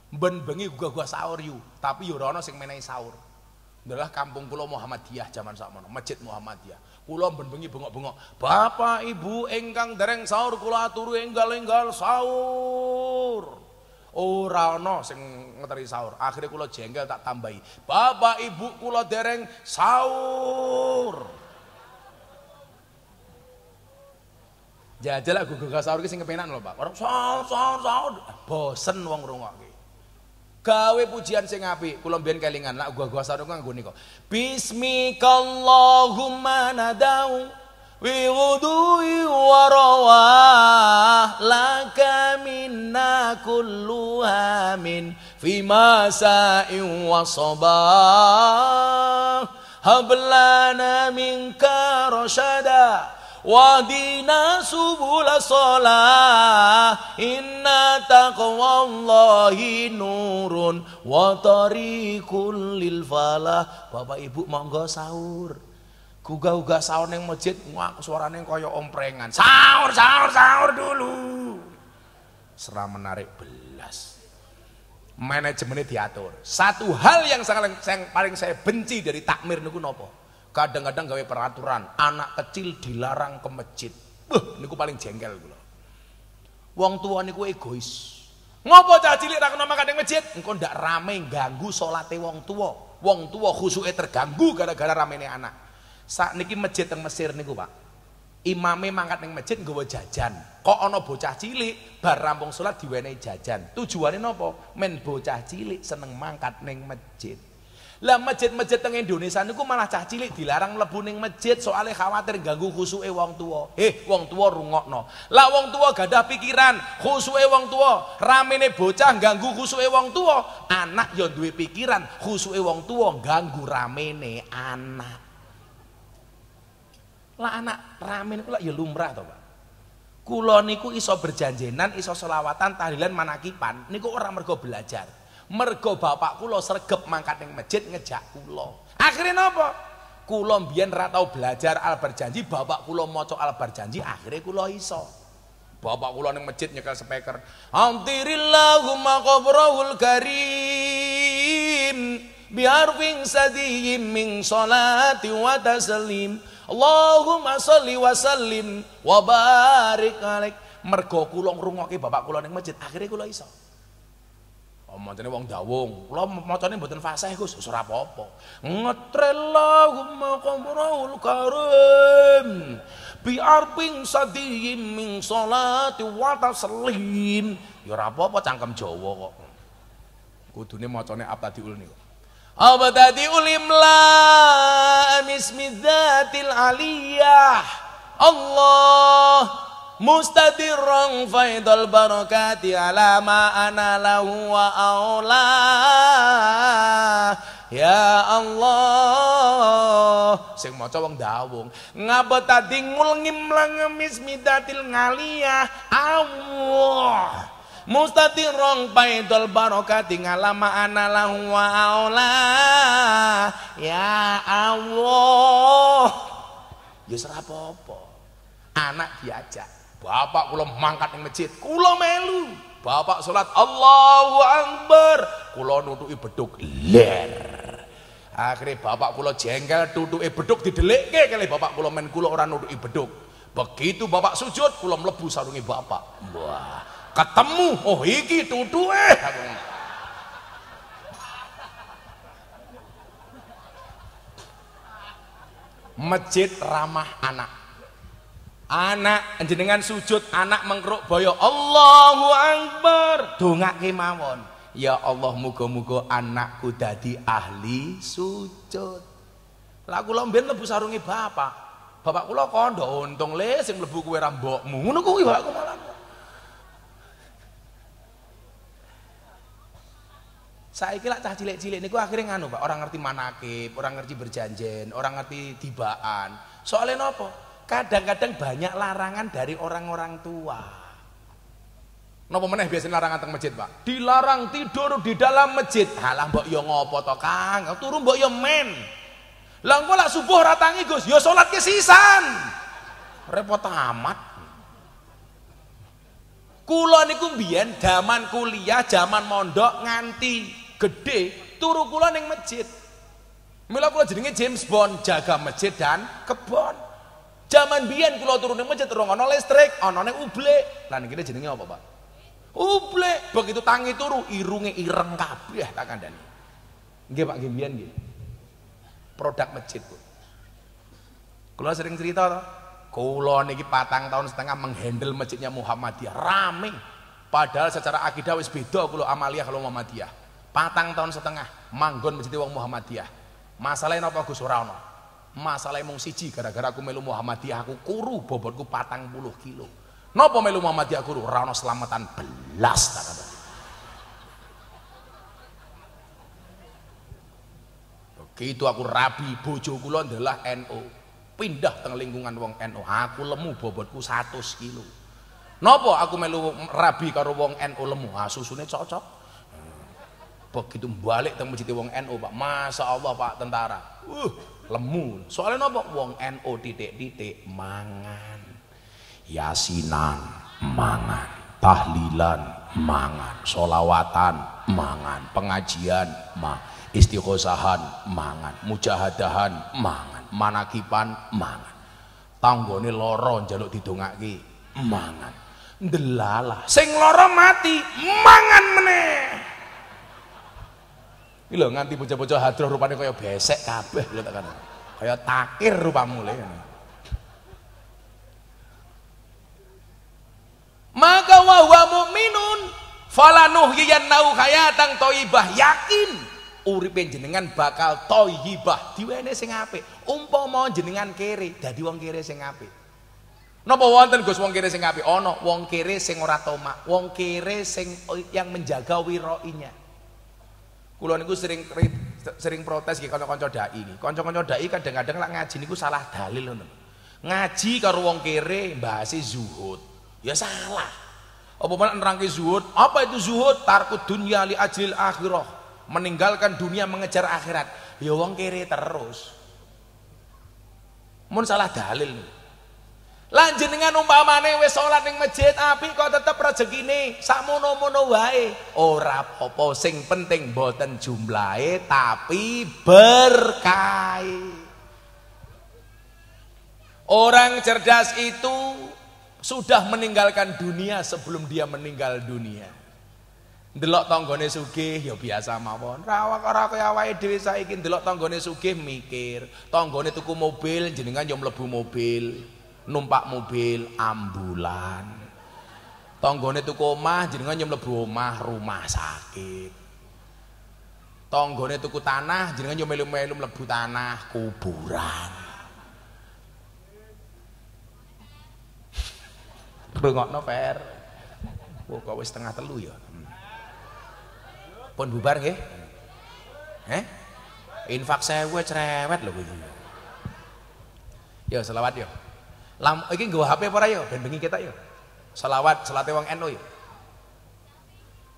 Ben bengi gugah-gugah sahur yu, tapi yurono rono sing menai sahur. Adalah kampung kulo Muhammadiyah zaman sakmono, Masjid Muhammadiyah. Kulo ben bengi bengok-bengok, "Bapak Ibu enggang dereng sahur kulo aturu enggal-enggal sahur." ora ana sing ngeteri sahur. Akhire kula jengkel tak tambahi. Bapak ibu kula dereng sahur. Jajal aku gugah sahur ki sing kepenak lho, Pak. Ora sahur, sahur, sahur. Bosen wong rungokke. Gawe pujian sing apik, kula mbiyen kelingan lagu-lagu sahur ku nggone kok. Bismikallahumma nadau. wudu warawa laka minna kullu amin fi masa'in wa sabah hablana minka rasyada Wadina subula sholah Inna taqwa Allahi nurun Watarikul lil falah Bapak ibu mau monggo sahur Gugah-gugah sahur neng masjid, suara neng koyo omprengan. Sahur, sahur, sahur dulu. Seram menarik belas. Manajemennya diatur. Satu hal yang, sangat yang paling saya benci dari takmir niku nopo. Kadang-kadang gawe peraturan, anak kecil dilarang ke masjid. Buh, niku paling jengkel gula. Wong tua niku egois. Ngopo cah cilik ra kadang makan masjid? Engkau ndak rame ganggu solatnya wong tua. Wong tua khusuknya terganggu gara-gara rame anak. Saat niki masjid teng Mesir niku, Pak. Imame mangkat neng masjid gue jajan. Kok ono bocah cilik bar rampung sholat diwenei jajan. Tujuannya nopo Men bocah cilik seneng mangkat neng masjid. Lah masjid-masjid teng Indonesia niku malah cah cilik dilarang mlebu ning masjid soalnya khawatir ganggu khusuke wong tua. Eh, wong tua rungok rungokno. Lah wong tua gadah pikiran, khusuke wong tua, ramene bocah ganggu khusuke wong tua. Anak yo ya duwe pikiran, khusuke wong tua ganggu ramene anak. Lah anak ramen kula ya lumrah toh Pak. Kula niku iso berjanjenan, iso selawatan, tahlilan, manakipan niku orang mergo belajar. Mergo bapak kula sergep mangkat yang masjid ngejak kula. Akhirnya nopo Kula mbiyen ratau belajar al berjanji, bapak kula maca al berjanji, akhirnya kuloh iso. Bapak kula ning masjid nyekel speaker. Antirillahumma qabrahul karim biarfin sadiyim min salati wa taslim Allahumma sholli wa sallim wa barik alaik. Mergo kula ngrungokke bapak kula ning masjid, akhire kula iso. Oh, macane wong dawung, kula macane mboten fasih Gus, wis ora apa-apa. Ngetrelahumma qomrul karim bi arping sadiyin min salati wa taslim. Ya ora apa-apa cangkem Jawa kok. Kudune macane abadiul niku. Aw badati ulimla mismidzatil aliyah. Allah mustadirun faidul barakati ala ma ana lahu wa aula. Ya Allah sing maca wong dawung ngapa tadi ngul ngimlang mismidatil ngaliyah Allah mustatirong paidol barokati ngalama ana lahu wa aula ya Allah ya ora apa anak diajak bapak kula mangkat ning masjid kula melu bapak sholat Allahu akbar kula nutuki beduk ler akhirnya bapak kula jengkel tutuke beduk didelikke kali bapak kula men kula ora nutuki beduk begitu bapak sujud kula mlebu sarungi bapak wah ketemu oh iki tutu eh masjid ramah anak anak jenengan sujud anak mengkruk boyo Allahu Akbar dongak kemawon ya Allah muga-muga anakku dadi ahli sujud lah kula lebu sarungi bapak bapak kula kondo untung le sing mlebu kuwe rambokmu mbokmu ngono kuwi bapakku malah saya kira cah cilik-cilik niku akhirnya nganu Pak, orang ngerti manakib, orang ngerti berjanjian, orang ngerti tibaan. Soalnya nopo? Kadang-kadang banyak larangan dari orang-orang tua. Nopo meneh biasanya larangan teng masjid, Pak? Dilarang tidur di dalam masjid. Halah mbok yo ngopo to, Kang? Turu mbok yo men. Lah engko lak subuh ratangi, Gus, yo salat kesisan. Repot amat. Kulo niku zaman kuliah, zaman mondok nganti gede turu kula ning masjid. Mila kula jenenge James Bond, jaga masjid dan kebon. Zaman biyen kula turu ning masjid ora ana listrik, ana ning ublek. Lah niki jenenge apa, Pak? Uble Begitu tangi turu irunge ireng kabeh tak kandhani. Nggih Pak nggih biyen nggih. Produk masjid, Bu. Kula sering cerita to. Kula niki patang tahun setengah menghandle masjidnya Muhammadiyah rame. Padahal secara akidah wis beda kula amaliyah kalau Muhammadiyah patang tahun setengah manggon menjadi wong Muhammadiyah masalahnya apa Gus Rano? Masalahnya masalah mung siji gara-gara aku melu Muhammadiyah aku kuru bobotku patang puluh kilo nopo melu Muhammadiyah kuru rano selamatan belas tak ada begitu aku rabi bojo kula adalah NO pindah teng lingkungan wong NO aku lemu bobotku 100 kilo nopo aku melu rabi karo wong NO lemu ha ah, susune cocok begitu balik teng masjid wong NU Pak masa Allah Pak tentara uh lemu soalnya nopo wong NU titik-titik mangan yasinan mangan tahlilan mangan solawatan mangan pengajian ma istiqosahan mangan mujahadahan mangan manakipan mangan tanggone loro jaluk didongake mangan delalah sing loro mati mangan meneh Iki lho nganti bocah-bocah hadroh rupane kaya besek kabeh lho tak Kaya takir rupamu lho. Maka wa huwa nau falanuhyiyannahu hayatan thayyibah yakin uripe jenengan bakal thayyibah diwene sing apik. Umpama jenengan kere dadi wong kere sing apik. Napa wonten Gus wong kere sing apik? Ana wong kere sing ora tomak, wong kere sing eh, yang menjaga wiroinya. Kulo niku sering sering protes ke kanca-kanca dai iki. Kanca-kanca dai kadang-kadang lak ngaji niku salah dalil loh Ngaji ke ruang kere bahasa zuhud. Ya salah. Apa mana nerangke zuhud? Apa itu zuhud? Tarku dunia li ajil akhirah. Meninggalkan dunia mengejar akhirat. Ya wong kere terus. Mun salah dalil. Nih lanjut dengan umpamane wis sholat ning masjid api kok tetep ini samono mono wae. Ora popo sing penting boten jumlahe tapi berkah. Orang cerdas itu sudah meninggalkan dunia sebelum dia meninggal dunia. Delok tonggone sugih ya biasa mawon. Rawak ora kaya awake dhewe saiki delok tonggone sugih mikir, tonggone tuku mobil jenengan yo mlebu mobil numpak mobil ambulan tonggone tuku omah jenengan nyemlebu omah rumah sakit tonggone tuku tanah jenengan yo melu mlebu tanah kuburan rungokno Fer oh, kok wis tengah telu ya hmm. pun bubar nggih eh infak sewe cerewet loh kuwi ya selawat ya Lam iki gue HP apa ora yo ben bengi kita yo. Selawat selate wong NU yo.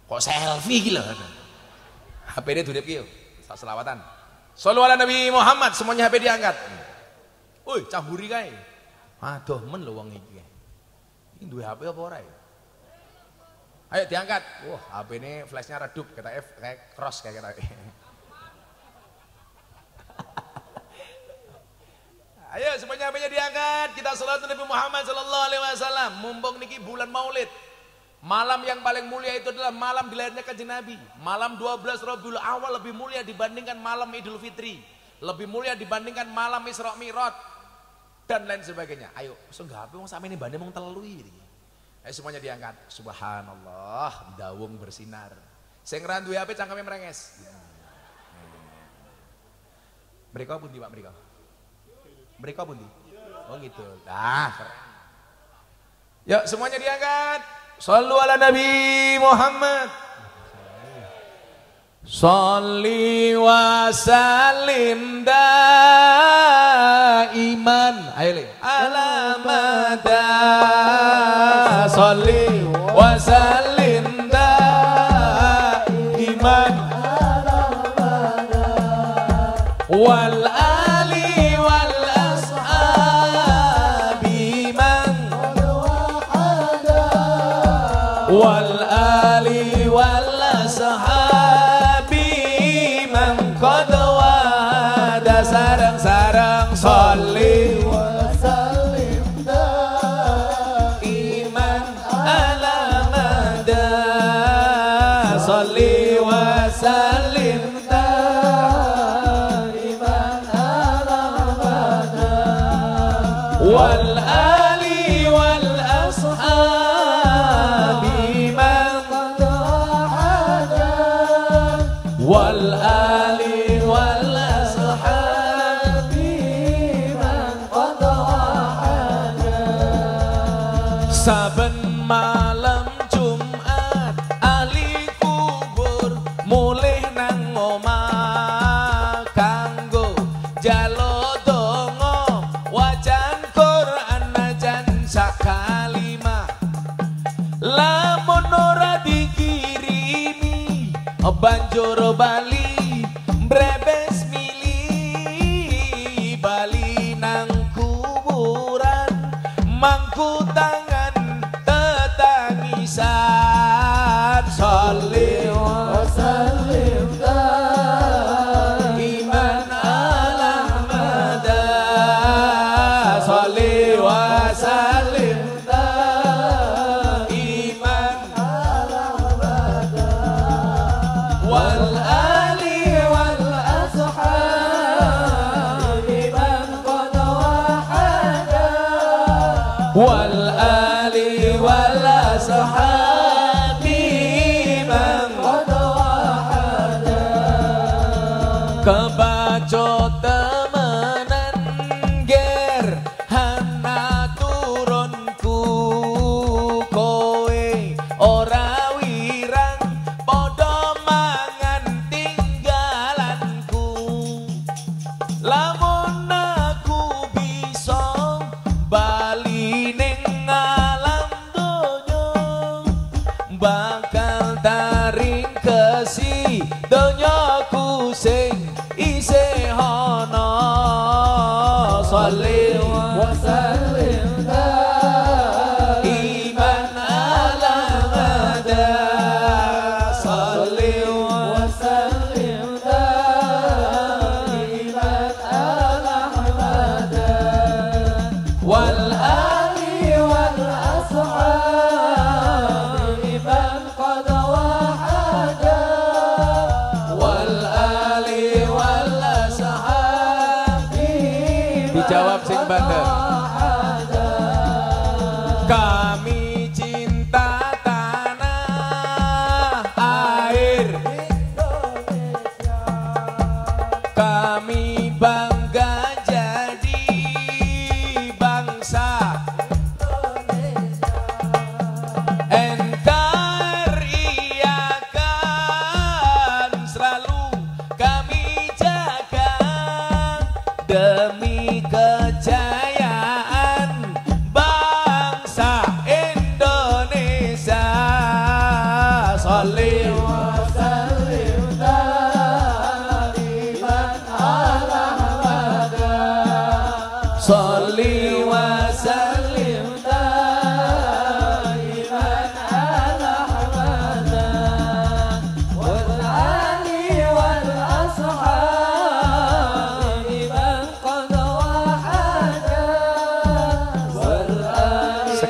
Kok selfie iki lho. HP-ne durip iki yo. Selawatan. Sallu ala Nabi Muhammad semuanya HP diangkat. Woi, cahuri kae. Aduh men lho wong iki. Iki dua HP apa ora Ayo diangkat. Wah, HP ini flashnya redup, kata F kayak cross kayak kata. Ayo semuanya apa diangkat. Kita salat Nabi Muhammad sallallahu alaihi wasallam. Mumpung niki bulan Maulid. Malam yang paling mulia itu adalah malam dilahirnya ke Nabi. Malam 12 Rabiul Awal lebih mulia dibandingkan malam Idul Fitri. Lebih mulia dibandingkan malam Isra Mi'raj dan lain sebagainya. Ayo, so nggak apa wong sampeyan bandhe mung telu iki. Ayo semuanya diangkat. Subhanallah, dawung bersinar. Sing ra duwe HP cangkeme merenges. Nah, nah, nah. Mereka pun di Pak mereka. Mereka pun Oh gitu. Dah. Ya semuanya diangkat. Sallu ala Nabi Muhammad. Salli wa salim iman Ayo li Alamada. Salli wa salim Alamada. Wal banjur Bali brebes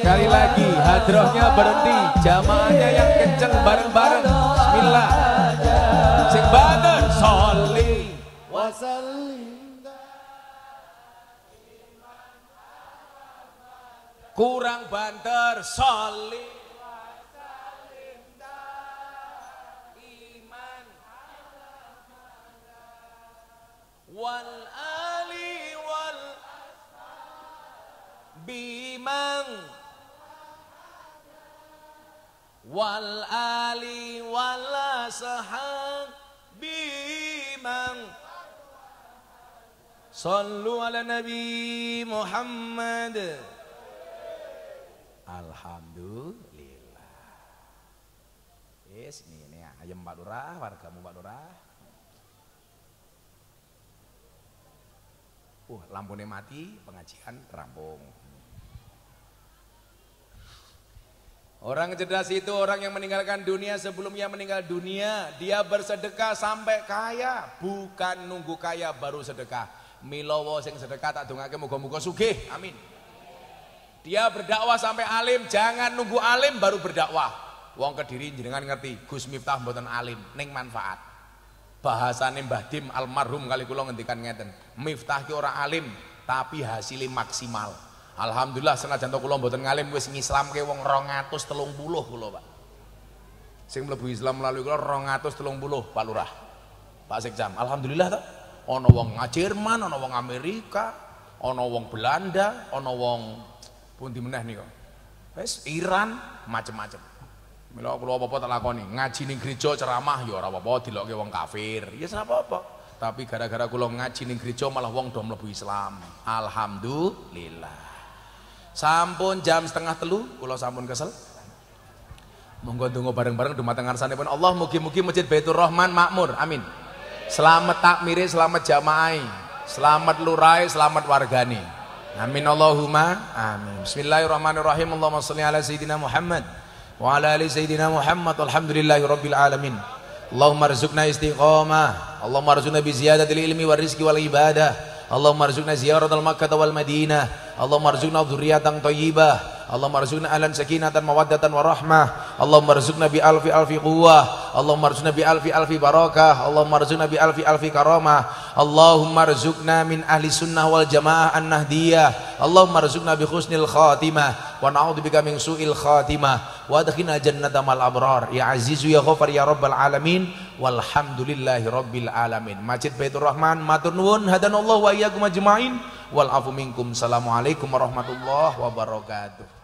Sekali lagi, hadrohnya berhenti, jamaahnya yang kenceng bareng-bareng. Bismillah. Sing banget, soli Kurang banter, soli wal ali wal biman wal ali wal sahabi man sallu ala nabi Muhammad Alhamdulillah Yes, ini, ini ya. ayam Mbak Lurah, warga Mbak Lurah Uh, lampunya mati, pengajian rampung. Orang cerdas itu orang yang meninggalkan dunia sebelumnya meninggal dunia. Dia bersedekah sampai kaya. Bukan nunggu kaya baru sedekah. Milowo sing sedekah tak dungake muga-muga sugih. Amin. Dia berdakwah sampai alim, jangan nunggu alim baru berdakwah. Wong Kediri jenengan ngerti, Gus Miftah mboten alim, ning manfaat. Bahasane Mbah Dim almarhum kali kula ngendikan ngeten. Miftah ki ora alim, tapi hasilnya maksimal. Alhamdulillah senajan to kula mboten ngalim wis ngislamke wong 230 kula, Pak. Sing mlebu Islam melalui kula 230 Pak Lurah. Pak Sekjam. Alhamdulillah to. Ana wong Jerman, ana wong Amerika, ono wong Belanda, ono wong pundi nih, nika. Wis Iran, macem-macem. Mila kula apa-apa tak lakoni, ngaji ning gereja ceramah ya ora apa-apa dilokke wong kafir. Ya yes, apa-apa. Tapi gara-gara kula ngaji ning gereja malah wong do mlebu Islam. Alhamdulillah sampun jam setengah telu kula sampun kesel monggo tunggu bareng-bareng dumateng ngarsanipun Allah mugi-mugi Masjid Baitur Rahman makmur amin selamat takmiri, selamat jamaai selamat lurai selamat wargani amin Allahumma amin bismillahirrahmanirrahim Allahumma shalli ala sayyidina Muhammad wa ala ali sayyidina Muhammad alhamdulillahi rabbil alamin Allahumma arzuqna istiqamah Allahumma arzuqna bi ziyadatil ilmi war rizqi wal ibadah Allahumma arzuqna ziyaratal makkah wal madinah Allah arzuqna dzurriyatan thayyibah Allah arzuqna ahlan sakinatan mawaddatan warahmah Allah arzuqna bi alfi alfi quwwah Allah arzuqna bi alfi alfi barakah Allah arzuqna bi alfi alfi karamah Allahumma marzuqna min ahli sunnah wal jamaah an-nahdiyah Allahumma marzuqna bi husnil khatimah wa na'udzubika min su'il khatimah wa adkhilna jannata mal abrar ya azizu ya ghafar ya rabbal alamin walhamdulillahi rabbil alamin Masjid Baitur Rahman matur nuwun hadanallahu wa iyyakum ajmain wal afu minkum. Assalamualaikum warahmatullahi wabarakatuh.